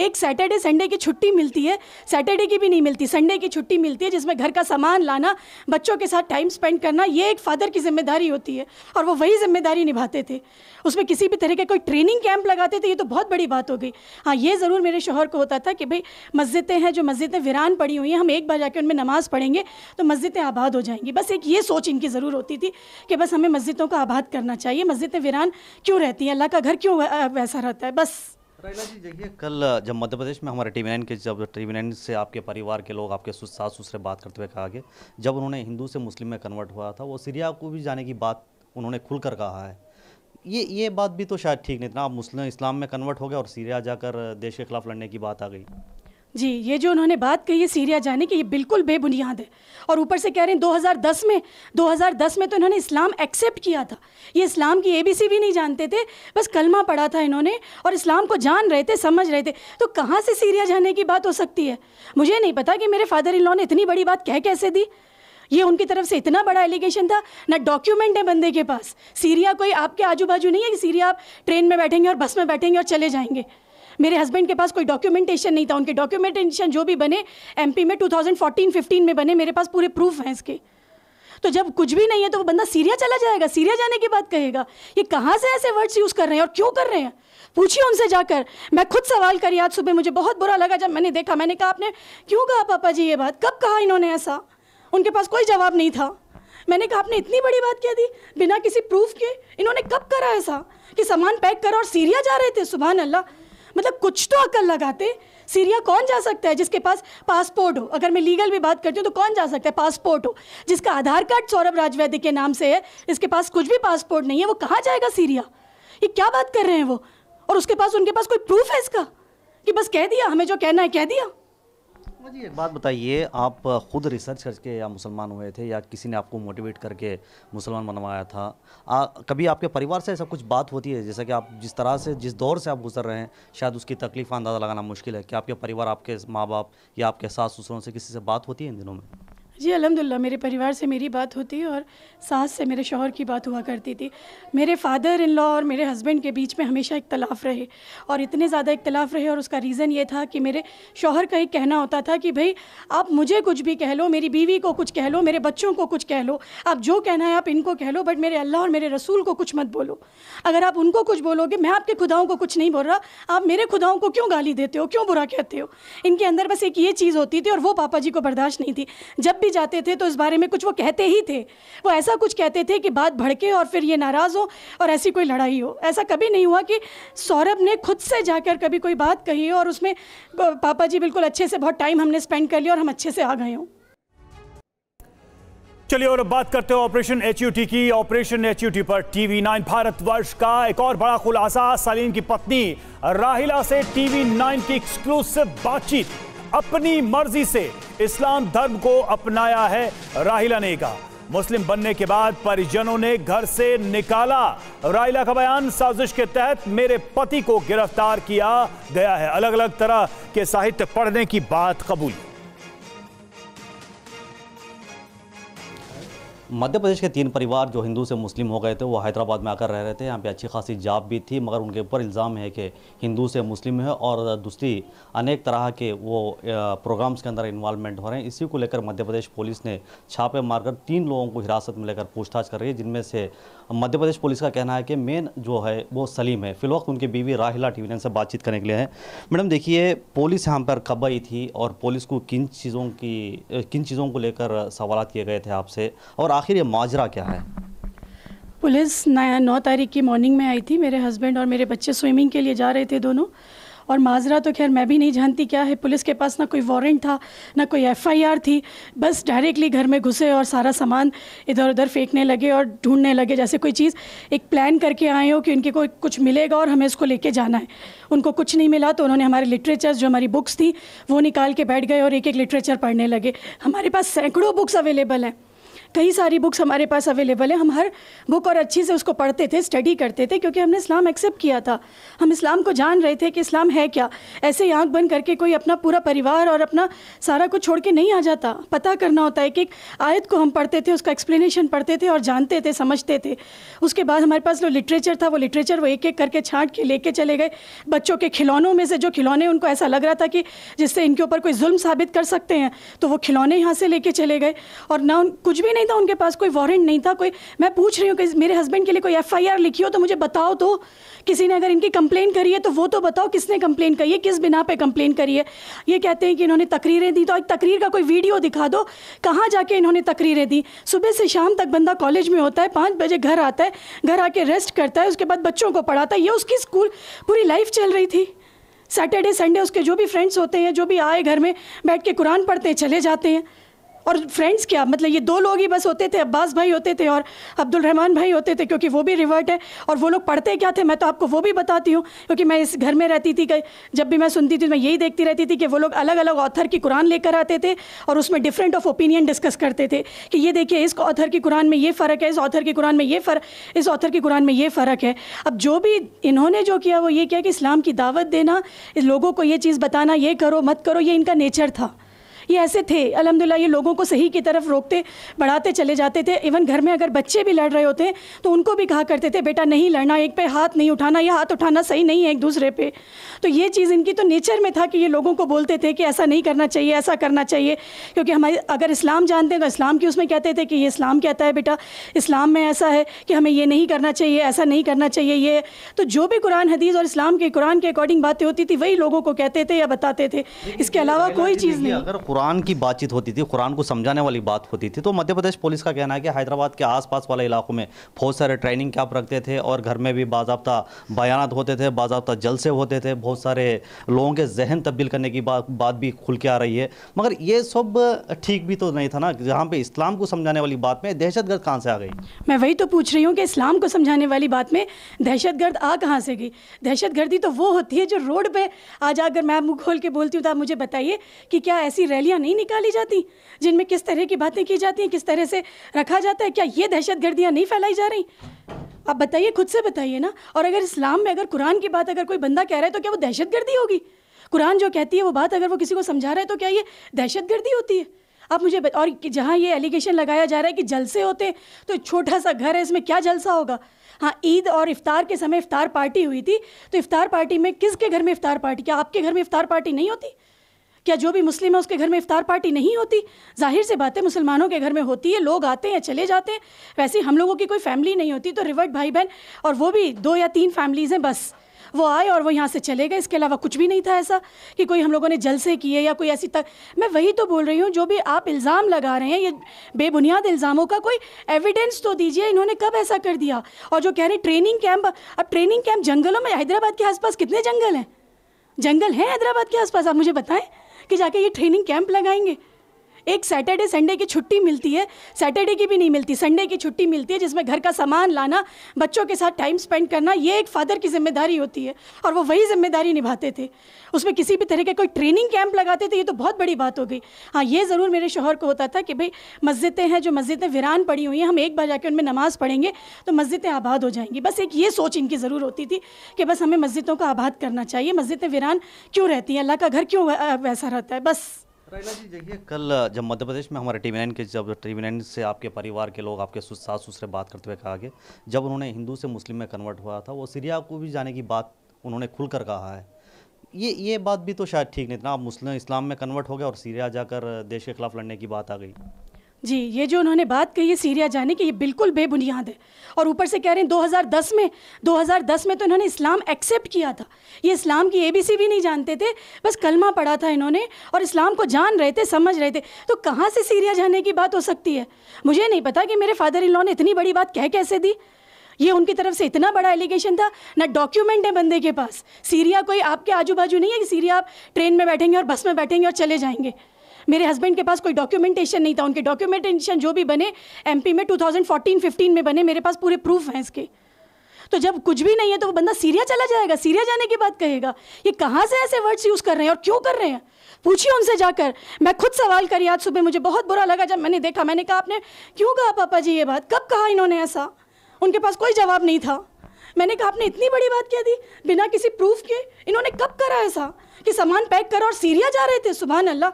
एक सैटरडे संडे की छुट्टी मिलती है सैटरडे की भी नहीं मिलती संडे की छुट्टी मिलती है जिसमें घर का सामान लाना बच्चों के साथ टाइम स्पेंड करना ये एक फादर की जिम्मेदारी होती है और वो वही जिम्मेदारी निभाते थे उसमें किसी भी तरह के कोई ट्रेनिंग कैंप लगाते थे ये तो बहुत बड़ी बात हो गई हाँ ये ज़रूर मेरे शोहर को होता था कि भाई मस्जिदें हैं जो मस्जिदें वीरान पड़ी हुई हैं हम एक बार जाकर उनमें नमाज़ पढ़ेंगे तो मस्जिदें आबाद हो जाएंगी बस एक ये सोच इनकी ज़रूर होती थी कि बस हमें मस्जिदों को आबाद करना चाहिए मस्जिदें वीरान क्यों रहती हैं अल्लाह का घर क्यों वैसा रहता है बस जी देखिए कल जब मध्य प्रदेश में हमारे टीवी नाइन के जब टीवी नाइन से आपके परिवार के लोग आपके सास ससुर बात करते हुए कहा कि जब उन्होंने हिंदू से मुस्लिम में कन्वर्ट हुआ था वो सीरिया को भी जाने की बात उन्होंने खुलकर कहा है ये ये बात भी तो शायद ठीक नहीं था आप मुस्लिम इस्लाम में कन्वर्ट हो गए और सीरिया जाकर देश के खिलाफ लड़ने की बात आ गई जी ये जो उन्होंने बात कही है सीरिया जाने की ये बिल्कुल बेबुनियाद है और ऊपर से कह रहे हैं 2010 में 2010 में तो इन्होंने इस्लाम एक्सेप्ट किया था ये इस्लाम की एबीसी भी नहीं जानते थे बस कलमा पढ़ा था इन्होंने और इस्लाम को जान रहे थे समझ रहे थे तो कहाँ से सीरिया जाने की बात हो सकती है मुझे नहीं पता कि मेरे फादर इन लॉ ने इतनी बड़ी बात कह कैसे दी ये उनकी तरफ से इतना बड़ा एलिगेशन था ना डॉक्यूमेंट है बंदे के पास सीरिया कोई आपके आजू बाजू नहीं है कि सीरिया आप ट्रेन में बैठेंगे और बस में बैठेंगे और चले जाएंगे मेरे हस्बैंड के पास कोई डॉक्यूमेंटेशन नहीं था उनके डॉक्यूमेंटेशन जो भी बने एम में टू थाउजेंड में बने मेरे पास पूरे प्रूफ हैं इसके तो जब कुछ भी नहीं है तो वो बंदा सीरिया चला जाएगा सीरिया जाने की बात कहेगा ये कहाँ से ऐसे वर्ड्स यूज़ कर रहे हैं और क्यों कर रहे हैं पूछिए उनसे जाकर मैं खुद सवाल करी आज सुबह मुझे बहुत बुरा लगा जब मैंने देखा मैंने कहा आपने क्यों कहा पापा जी ये बात कब कहा इन्होंने ऐसा उनके पास कोई जवाब नहीं था मैंने कहा आपने इतनी बड़ी बात क्या दी बिना किसी प्रूफ के इन्होंने कब करा ऐसा कि सामान पैक करा और सीरिया जा रहे थे सुबह अल्लाह मतलब कुछ तो अकल लगाते सीरिया कौन जा सकता है जिसके पास पासपोर्ट हो अगर मैं लीगल भी बात करती हूँ तो कौन जा सकता है पासपोर्ट हो जिसका आधार कार्ड सौरभ राजवैद्य के नाम से है इसके पास कुछ भी पासपोर्ट नहीं है वो कहाँ जाएगा सीरिया ये क्या बात कर रहे हैं वो और उसके पास उनके पास कोई प्रूफ है इसका कि बस कह दिया हमें जो कहना है कह दिया जी बात बताइए आप खुद रिसर्च करके या मुसलमान हुए थे या किसी ने आपको मोटिवेट करके मुसलमान बनवाया था आ, कभी आपके परिवार से ऐसा कुछ बात होती है जैसा कि आप जिस तरह से जिस दौर से आप गुजर रहे हैं शायद उसकी तकलीफ अंदाज़ा लगाना मुश्किल है कि आपके परिवार आपके माँ बाप या आपके सास ससुरों से किसी से बात होती है इन दिनों में जी अलहमदिल्ला मेरे परिवार से मेरी बात होती और सास से मेरे शोहर की बात हुआ करती थी मेरे फादर इन लॉ और मेरे हस्बैंड के बीच में हमेशा इख्तलाफ रहे और इतने ज़्यादा इख्तलाफ रहे और उसका रीज़न ये था कि मेरे शोहर का एक कहना होता था कि भाई आप मुझे कुछ भी कह लो मेरी बीवी को कुछ कह लो मेरे बच्चों को कुछ कह लो आप जो कहना है आप इनको कह लो बट मेरे अल्लाह और मेरे रसूल को कुछ मत बोलो अगर आप उनको कुछ बोलोगे मैं आपके खुदाओं को कुछ नहीं बोल रहा आप मेरे खुदाओं को क्यों गाली देते हो क्यों बुरा कहते हो इनके अंदर बस एक ये चीज़ होती थी और वो पापा जी को बर्दाश्त नहीं थी जब भी जाते थे तो इस बारे में कुछ वो कहते ही थे वो ऐसा कुछ कहते थे कि बात भड़के और फिर ये नाराज़ हो और ऐसी कोई लड़ाई हो ऐसा कभी नहीं हुआ कि सौरभ ने खुद से जाकर कभी कोई बात कही हो और उसमें पापा जी बिल्कुल अच्छे से बहुत टाइम हमने स्पेंड कर लिया और हम अच्छे से आ गए हों चलिए और बात करते हैं ऑपरेशन एच की ऑपरेशन एच पर टीवी नाइन भारत वर्ष का एक और बड़ा खुलासा सलीम की पत्नी राहिला से टीवी नाइन की एक्सक्लूसिव बातचीत अपनी मर्जी से इस्लाम धर्म को अपनाया है राहिला ने कहा मुस्लिम बनने के बाद परिजनों ने घर से निकाला राइला का बयान साजिश के तहत मेरे पति को गिरफ्तार किया गया है अलग अलग तरह के साहित्य पढ़ने की बात कबूली मध्य प्रदेश के तीन परिवार जो हिंदू से मुस्लिम हो गए थे वो हैदराबाद में आकर रह रहे थे यहाँ पे अच्छी खासी जाप भी थी मगर उनके ऊपर इल्ज़ाम है कि हिंदू से मुस्लिम है और दूसरी अनेक तरह के वो प्रोग्राम्स के अंदर इन्वॉल्वमेंट हो रहे हैं इसी को लेकर मध्य प्रदेश पुलिस ने छापे मारकर तीन लोगों को हिरासत में लेकर पूछताछ कर रही है जिनमें से मध्य प्रदेश पुलिस का कहना है कि मेन जो है वो सलीम है फिलवक्त उनकी बीवी राहिला टीवीन से बातचीत करने के लिए हैं मैडम देखिए पुलिस यहाँ पर कब आई थी और पुलिस को किन चीज़ों की किन चीज़ों को लेकर सवाल किए गए थे आपसे और आखिर ये माजरा क्या है पुलिस नया नौ तारीख की मॉर्निंग में आई थी मेरे हस्बैंड और मेरे बच्चे स्विमिंग के लिए जा रहे थे दोनों और माजरा तो खैर मैं भी नहीं जानती क्या है पुलिस के पास ना कोई वारंट था ना कोई एफआईआर थी बस डायरेक्टली घर में घुसे और सारा सामान इधर उधर फेंकने लगे और ढूंढने लगे जैसे कोई चीज़ एक प्लान करके आए हो कि उनके को कुछ मिलेगा और हमें इसको लेके जाना है उनको कुछ नहीं मिला तो उन्होंने हमारे लिटरेचर जो हमारी बुक्स थी वो निकाल के बैठ गए और एक एक लिटरेचर पढ़ने लगे हमारे पास सैकड़ों बुक्स अवेलेबल हैं कई सारी बुक्स हमारे पास अवेलेबल है हम हर बुक और अच्छी से उसको पढ़ते थे स्टडी करते थे क्योंकि हमने इस्लाम एक्सेप्ट किया था हम इस्लाम को जान रहे थे कि इस्लाम है क्या ऐसे ही आँख बंद करके कोई अपना पूरा परिवार और अपना सारा कुछ छोड़ के नहीं आ जाता पता करना होता है कि आयत को हम पढ़ते थे उसका एक्सप्लेनेशन पढ़ते थे और जानते थे समझते थे उसके बाद हमारे पास जो लिटरेचर था वो लिटरेचर वो एक एक करके छाँट के लेके चले गए बच्चों के खिलौनों में से जो खिलौने उनको ऐसा लग रहा था कि जिससे इनके ऊपर कोई जुल्म साबित कर सकते हैं तो वो खिलौने यहाँ से लेके चले गए और ना कुछ भी नहीं नहीं था उनके पास कोई वारंट नहीं था कोई मैं पूछ रही हूँ कि मेरे हस्बैंड के लिए कोई एफआईआर लिखी हो तो मुझे बताओ तो किसी ने अगर इनकी कंप्लेन करी है तो वो तो बताओ किसने कंप्लेन करी है किस बिना पे कंप्लेन करी है ये कहते हैं कि इन्होंने तकरीरें दी तो एक तकरीर का कोई वीडियो दिखा दो कहाँ जाके इन्होंने तकरीरें दी सुबह से शाम तक बंदा कॉलेज में होता है पाँच बजे घर आता है घर आके रेस्ट करता है उसके बाद बच्चों को पढ़ाता है ये उसकी स्कूल पूरी लाइफ चल रही थी सैटरडे संडे उसके जो भी फ्रेंड्स होते हैं जो भी आए घर में बैठ के कुरान पढ़ते हैं चले जाते हैं और फ्रेंड्स क्या मतलब ये दो लोग ही बस होते थे अब्बास भाई होते थे और अब्दुल रहमान भाई होते थे क्योंकि वो भी रिवर्ट है और वो लोग पढ़ते क्या थे मैं तो आपको वो भी बताती हूँ क्योंकि मैं इस घर में रहती थी जब भी मैं सुनती थी तो मैं यही देखती रहती थी कि वो लोग अलग अलग ऑथर की कुरान लेकर आते थे और उसमें डिफरेंट ऑफ ओपिनियन डिस्कस करते थे कि ये देखिए इस ऑथर की कुरान में ये फ़र्क है इस ऑथर की कुरान में ये फ़र्क इस ऑथर की कुरान में ये फ़र्क है अब जो भी इन्होंने जो किया वो ये किया कि इस्लाम की दावत देना लोगों को ये चीज़ बताना ये करो मत करो ये इनका नेचर था ये ऐसे थे अलहमदिल्ला ये लोगों को सही की तरफ रोकते बढ़ाते चले जाते थे इवन घर में अगर बच्चे भी लड़ रहे होते हैं तो उनको भी कहा करते थे बेटा नहीं लड़ना एक पे हाथ नहीं उठाना या हाथ उठाना सही नहीं है एक दूसरे पे तो ये चीज़ इनकी तो नेचर में था कि ये लोगों को बोलते थे कि ऐसा नहीं करना चाहिए ऐसा करना चाहिए क्योंकि हमारे अगर इस्लाम जानते हैं तो इस्लाम की उसमें कहते थे कि ये इस्लाम कहता है बेटा इस्लाम में ऐसा है कि हमें ये नहीं करना चाहिए ऐसा नहीं करना चाहिए ये तो जो भी कुरान हदीज़ और इस्लाम के कुरान के अकॉर्डिंग बातें होती थी वही लोगों को कहते थे या बताते थे इसके अलावा कोई चीज़ नहीं कुरान की बातचीत होती थी कुरान को समझाने वाली बात होती थी तो मध्य प्रदेश पुलिस का कहना है कि हैदराबाद के आसपास वाले इलाकों में बहुत सारे ट्रेनिंग कैंप रखते थे और घर में भी बाबा बयान होते थे बाबा जलसे होते थे बहुत सारे लोगों के जहन तब्दील करने की बात बात भी खुल के आ रही है मगर ये सब ठीक भी तो नहीं था ना जहाँ पर इस्लाम को समझाने वाली बात में दहशतगर्द कहाँ से आ गई मैं वही तो पूछ रही हूँ कि इस्लाम को समझाने वाली बात में दहशतगर्द आ कहाँ से गई दहशतगर्दी तो वो होती है जो रोड पर आज अगर मैं मुँह खोल के बोलती हूँ तो आप मुझे बताइए कि क्या ऐसी रैलियाँ नहीं निकाली जाती जिनमें किस तरह की बातें की जाती हैं किस तरह से रखा जाता है क्या ये दहशत नहीं फैलाई जा रही आप बताइए खुद से बताइए ना और अगर इस्लाम में अगर कुरान की बात अगर कोई बंदा कह रहा है तो क्या वो दहशत होगी कुरान जो कहती है वो बात अगर वो किसी को समझा रहा है तो क्या ये दहशत गर्दी होती है आप मुझे और जहाँ ये एलिगेशन लगाया जा रहा है कि जलसे होते तो छोटा सा घर है इसमें क्या जलसा होगा हाँ ईद और इफ्तार के समय इफ्तार पार्टी हुई थी तो इफ्तार पार्टी में किसके घर में इफ्तार पार्टी क्या आपके घर में इफ्तार पार्टी नहीं होती क्या जो भी मुस्लिम है उसके घर में इफ्तार पार्टी नहीं होती जाहिर से बातें मुसलमानों के घर में होती है लोग आते हैं चले जाते हैं वैसे हम लोगों की कोई फैमिली नहीं होती तो रिवर्ट भाई बहन और वो भी दो या तीन फैमिलीज़ हैं बस वो आए और वो यहाँ से चले गए इसके अलावा कुछ भी नहीं था ऐसा कि कोई हम लोगों ने जलसे किए या कोई ऐसी तक मैं वही तो बोल रही हूँ जो भी आप इल्ज़ाम लगा रहे हैं ये बेबुनियाद इल्ज़ामों का कोई एविडेंस तो दीजिए इन्होंने कब ऐसा कर दिया और जो कह रहे ट्रेनिंग कैंप अब ट्रेनिंग कैंप जंगलों में हैदराबाद के आसपास कितने जंगल हैं जंगल हैं हैदराबाद के आसपास आप मुझे बताएं के जाके ये ट्रेनिंग कैंप लगाएंगे एक सैटरडे संडे की छुट्टी मिलती है सैटरडे की भी नहीं मिलती संडे की छुट्टी मिलती है जिसमें घर का सामान लाना बच्चों के साथ टाइम स्पेंड करना ये एक फादर की जिम्मेदारी होती है और वो वही जिम्मेदारी निभाते थे उसमें किसी भी तरह के कोई ट्रेनिंग कैंप लगाते थे ये तो बहुत बड़ी बात हो गई हाँ ये ज़रूर मेरे शोहर को होता था कि भाई मस्जिदें हैं जो मस्जिदें वीरान पड़ी हुई हैं हम एक बार जाकर उनमें नमाज़ पढ़ेंगे तो मस्जिदें आबाद हो जाएंगी बस एक ये सोच इनकी ज़रूर होती थी कि बस हमें मस्जिदों को आबाद करना चाहिए मस्जिदें वीरान क्यों रहती हैं अल्लाह का घर क्यों वैसा रहता है बस जी देखिए कल जब मध्य प्रदेश में हमारे टीवी नाइन के जब टीवी नाइन से आपके परिवार के लोग आपके सास ससुर बात करते हुए कहा कि जब उन्होंने हिंदू से मुस्लिम में कन्वर्ट हुआ था वो सीरिया को भी जाने की बात उन्होंने खुलकर कहा है ये ये बात भी तो शायद ठीक नहीं था आप मुस्लिम इस्लाम में कन्वर्ट हो गए और सीरिया जाकर देश के खिलाफ लड़ने की बात आ गई जी ये जो उन्होंने बात कही है सीरिया जाने की ये बिल्कुल बेबुनियाद है और ऊपर से कह रहे हैं 2010 में 2010 में तो इन्होंने इस्लाम एक्सेप्ट किया था ये इस्लाम की एबीसी भी नहीं जानते थे बस कलमा पढ़ा था इन्होंने और इस्लाम को जान रहे थे समझ रहे थे तो कहाँ से सीरिया जाने की बात हो सकती है मुझे नहीं पता कि मेरे फादर इन लॉ ने इतनी बड़ी बात कह कैसे दी ये उनकी तरफ से इतना बड़ा एलिगेशन था ना डॉक्यूमेंट है बंदे के पास सीरिया कोई आपके आजू बाजू नहीं है कि सीरिया आप ट्रेन में बैठेंगे और बस में बैठेंगे और चले जाएंगे मेरे हस्बैंड के पास कोई डॉक्यूमेंटेशन नहीं था उनके डॉक्यूमेंटेशन जो भी बने एमपी में 2014-15 में बने मेरे पास पूरे प्रूफ हैं इसके तो जब कुछ भी नहीं है तो वो बंदा सीरिया चला जाएगा सीरिया जाने के बाद कहेगा ये कहाँ से ऐसे वर्ड्स यूज़ कर रहे हैं और क्यों कर रहे हैं पूछिए उनसे जाकर मैं खुद सवाल करी आज सुबह मुझे बहुत बुरा लगा जब मैंने देखा मैंने कहा आपने क्यों कहा पापा जी ये बात कब कहा इन्होंने ऐसा उनके पास कोई जवाब नहीं था मैंने कहा आपने इतनी बड़ी बात कह दी बिना किसी प्रूफ के इन्होंने कब करा ऐसा कि सामान पैक करा और सीरिया जा रहे थे सुबह अल्लाह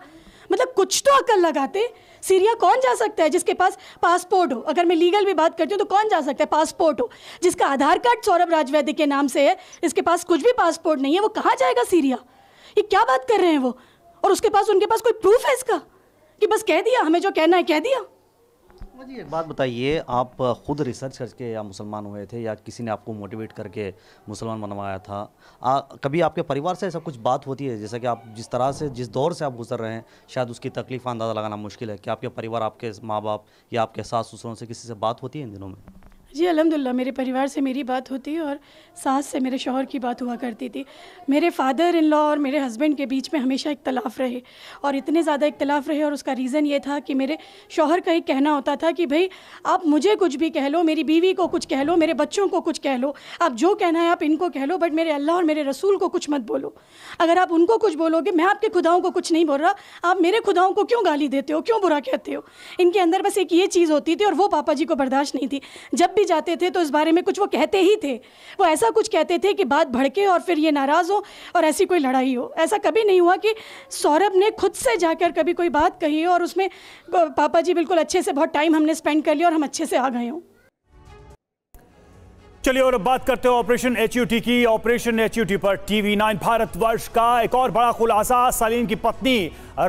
मतलब कुछ तो अकल लगाते सीरिया कौन जा सकता है जिसके पास पासपोर्ट हो अगर मैं लीगल भी बात करती हूँ तो कौन जा सकता है पासपोर्ट हो जिसका आधार कार्ड सौरभ राजवैद्य के नाम से है इसके पास कुछ भी पासपोर्ट नहीं है वो कहाँ जाएगा सीरिया ये क्या बात कर रहे हैं वो और उसके पास उनके पास कोई प्रूफ है इसका कि बस कह दिया हमें जो कहना है कह दिया जी एक बात बताइए आप खुद रिसर्च करके या मुसलमान हुए थे या किसी ने आपको मोटिवेट करके मुसलमान बनवाया था आ, कभी आपके परिवार से ऐसा कुछ बात होती है जैसा कि आप जिस तरह से जिस दौर से आप गुजर रहे हैं शायद उसकी तकलीफ अंदाज़ा लगाना मुश्किल है कि आपके परिवार आपके माँ बाप या आपके सास ससुरों से किसी से बात होती है इन दिनों में जी अलहमदिल्ला मेरे परिवार से मेरी बात होती और सास से मेरे शोहर की बात हुआ करती थी मेरे फादर इन लॉ और मेरे हस्बैंड के बीच में हमेशा इख्तलाफ रहे और इतने ज़्यादा इख्तलाफ रहे और उसका रीज़न ये था कि मेरे शोहर का एक कहना होता था कि भाई आप मुझे कुछ भी कह लो मेरी बीवी को कुछ कह लो मेरे बच्चों को कुछ कह लो आप जो कहना है आप इनको कह लो बट मेरे अल्लाह और मेरे रसूल को कुछ मत बोलो अगर आप उनको कुछ बोलोगे मैं आपके खुदाओं को कुछ नहीं बोल रहा आप मेरे खुदाओं को क्यों गाली देते हो क्यों बुरा कहते हो इनके अंदर बस एक ये चीज़ होती थी और वो पापा जी को बर्दाश्त नहीं थी जब भी जाते थे तो इस बारे में कुछ वो कहते ही थे वो ऐसा कुछ कहते थे कि बात भड़के और फिर ये नाराज़ हो और ऐसी कोई लड़ाई हो ऐसा कभी नहीं हुआ कि सौरभ ने खुद से जाकर कभी कोई बात कही और उसमें पापा जी बिल्कुल अच्छे से बहुत टाइम हमने स्पेंड कर लिया और हम अच्छे से आ गए हों चलिए और बात करते हो ऑपरेशन एच की ऑपरेशन एच पर टीवी नाइन भारत वर्ष का एक और बड़ा खुलासा सलीम की पत्नी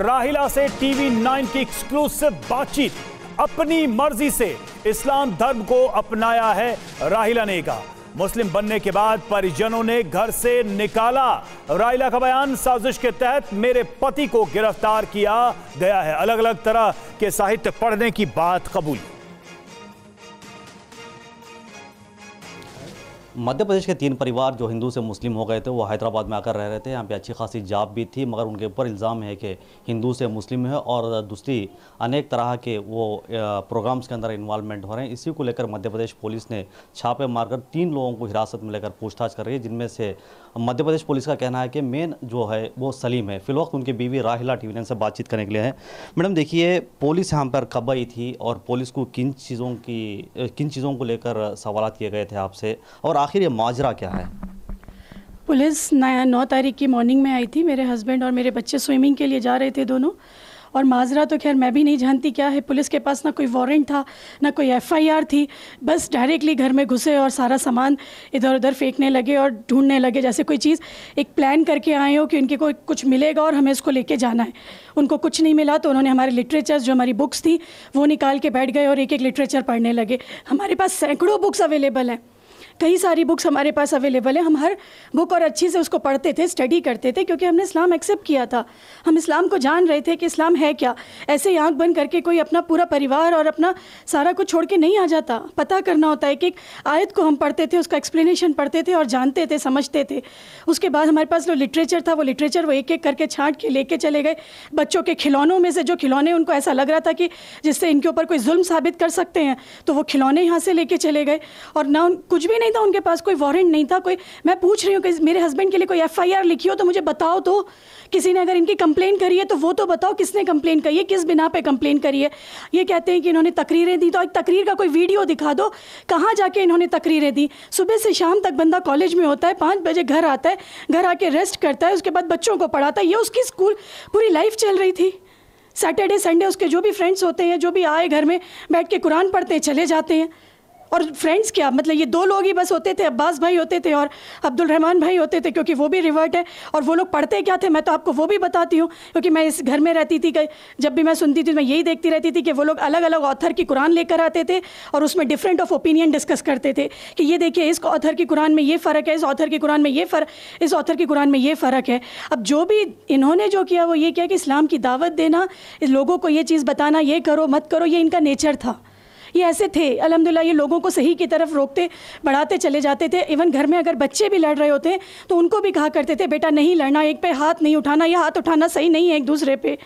राहिला से टीवी नाइन की एक्सक्लूसिव बातचीत अपनी मर्जी से इस्लाम धर्म को अपनाया है राहिला ने कहा मुस्लिम बनने के बाद परिजनों ने घर से निकाला राहिला का बयान साजिश के तहत मेरे पति को गिरफ्तार किया गया है अलग अलग तरह के साहित्य पढ़ने की बात कबूली मध्य प्रदेश के तीन परिवार जो हिंदू से मुस्लिम हो गए थे वो हैदराबाद में आकर रह रहे थे यहाँ पे अच्छी खासी जाप भी थी मगर उनके ऊपर इल्ज़ाम है कि हिंदू से मुस्लिम है और दूसरी अनेक तरह के वो प्रोग्राम्स के अंदर इन्वॉल्वमेंट हो रहे हैं इसी को लेकर मध्य प्रदेश पुलिस ने छापे मारकर तीन लोगों को हिरासत में लेकर पूछताछ कर रही है जिनमें से मध्य प्रदेश पुलिस का कहना है कि मेन जो है वो सलीम है फिलवक्त उनके बीवी राहिला टीवीन से बातचीत करने के लिए है मैडम देखिए पुलिस यहाँ पर कब आई थी और पुलिस को किन चीज़ों की किन चीज़ों को लेकर सवाल किए गए थे आपसे और आखिर ये माजरा क्या है पुलिस नया नौ तारीख की मॉर्निंग में आई थी मेरे हस्बैंड और मेरे बच्चे स्विमिंग के लिए जा रहे थे दोनों और माजरा तो खैर मैं भी नहीं जानती क्या है पुलिस के पास ना कोई वारंट था ना कोई एफआईआर थी बस डायरेक्टली घर में घुसे और सारा सामान इधर उधर फेंकने लगे और ढूंढने लगे जैसे कोई चीज़ एक प्लान करके आए हो कि उनके को कुछ मिलेगा और हमें इसको लेके जाना है उनको कुछ नहीं मिला तो उन्होंने हमारे लिटरेचर्स जो हमारी बुक्स थी वो निकाल के बैठ गए और एक एक लिटरेचर पढ़ने लगे हमारे पास सैकड़ों बुक्स अवेलेबल हैं कई सारी बुक्स हमारे पास अवेलेबल है हम हर बुक और अच्छी से उसको पढ़ते थे स्टडी करते थे क्योंकि हमने इस्लाम एक्सेप्ट किया था हम इस्लाम को जान रहे थे कि इस्लाम है क्या ऐसे ही आँख बंद करके कोई अपना पूरा परिवार और अपना सारा कुछ छोड़ के नहीं आ जाता पता करना होता है कि आयत को हम पढ़ते थे उसका एक्सप्लेनेशन पढ़ते थे और जानते थे समझते थे उसके बाद हमारे पास जो लिटरेचर था वो लिटरेचर वो एक एक करके छाँट के लेके चले गए बच्चों के खिलौनों में से जो खिलौने उनको ऐसा लग रहा था कि जिससे इनके ऊपर कोई जुल्म साबित कर सकते हैं तो वो खिलौने यहाँ से लेके चले गए और ना कुछ भी नहीं नहीं था उनके पास कोई वारंट नहीं था कोई मैं पूछ रही हूँ कि मेरे हस्बैंड के लिए कोई एफआईआर लिखी हो तो मुझे बताओ तो किसी ने अगर इनकी कंप्लेन करी है तो वो तो बताओ किसने कंप्लेन करी है किस बिना पे कंप्लेन करी है ये कहते हैं कि इन्होंने तकरीरें दी तो एक तकरीर का कोई वीडियो दिखा दो कहाँ जाके इन्होंने तकरीरें दी सुबह से शाम तक बंदा कॉलेज में होता है पाँच बजे घर आता है घर आके रेस्ट करता है उसके बाद बच्चों को पढ़ाता है ये उसकी स्कूल पूरी लाइफ चल रही थी सैटरडे संडे उसके जो भी फ्रेंड्स होते हैं जो भी आए घर में बैठ के कुरान पढ़ते हैं चले जाते हैं और फ्रेंड्स क्या मतलब ये दो लोग ही बस होते थे अब्बास भाई होते थे और अब्दुल रहमान भाई होते थे क्योंकि वो भी रिवर्ट है और वो लोग पढ़ते क्या थे मैं तो आपको वो भी बताती हूँ क्योंकि मैं इस घर में रहती थी जब भी मैं सुनती थी तो मैं यही देखती रहती थी कि वो लोग अलग अलग ऑथर की कुरान लेकर आते थे और उसमें डिफरेंट ऑफ ओपिनियन डिस्कस करते थे कि ये देखिए इस ऑथर की कुरान में ये फ़र्क है इस ऑथर की कुरान में ये फ़र्क इस ऑथर की कुरान में ये फ़र्क है अब जो भी इन्होंने जो किया वो ये किया कि इस्लाम की दावत देना लोगों को ये चीज़ बताना ये करो मत करो ये इनका नेचर था ये ऐसे थे अलहमदिल्ला ये लोगों को सही की तरफ रोकते बढ़ाते चले जाते थे इवन घर में अगर बच्चे भी लड़ रहे होते हैं तो उनको भी कहा करते थे बेटा नहीं लड़ना एक पे हाथ नहीं उठाना या हाथ उठाना सही नहीं है एक दूसरे पे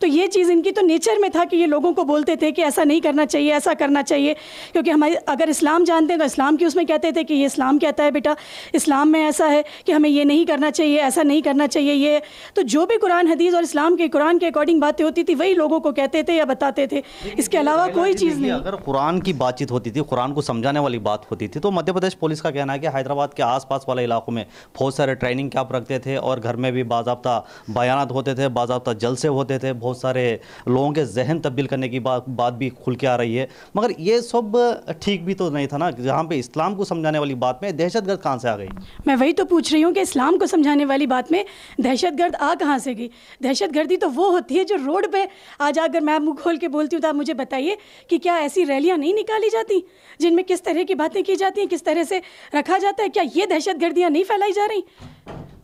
तो ये चीज़ इनकी तो नेचर में था कि ये लोगों को बोलते थे कि ऐसा नहीं करना चाहिए ऐसा करना चाहिए क्योंकि हमारे अगर इस्लाम जानते हैं तो इस्लाम की उसमें कहते थे कि ये इस्लाम कहता है बेटा इस्लाम में ऐसा है कि हमें ये नहीं करना चाहिए ऐसा नहीं करना चाहिए ये तो जो भी कुरान हदीज़ और इस्लाम के कुरान के अकॉर्डिंग बातें होती थी वही लोगों को कहते थे या बताते थे इसके अलावा कोई चीज़ नहीं कुरान की बातचीत होती थी कुरान को समझाने वाली बात होती थी तो मध्य प्रदेश पुलिस का कहना है कि हैदराबाद के आसपास वाले इलाकों में बहुत सारे ट्रेनिंग कैंप रखते थे और घर में भी बाबा बयान होते थे बाबा जलसे होते थे बहुत सारे लोगों के जहन तब्दील करने की बात बात भी खुल के आ रही है मगर ये सब ठीक भी तो नहीं था ना जहाँ पर इस्लाम को समझाने वाली बात में दहशतगर्द कहाँ से आ गई मैं वही तो पूछ रही हूँ कि इस्लाम को समझाने वाली बात में दहशतगर्द आ कहाँ से गई दहशतगर्दी तो वो होती है जो रोड पर आज अगर मैं मुँह खोल के बोलती हूँ तो आप मुझे बताइए कि क्या ऐसी रैलियां नहीं निकाली जाती जिनमें किस तरह की बातें की जाती हैं किस तरह से रखा जाता है क्या ये दहशत गर्दियाँ नहीं फैलाई जा रही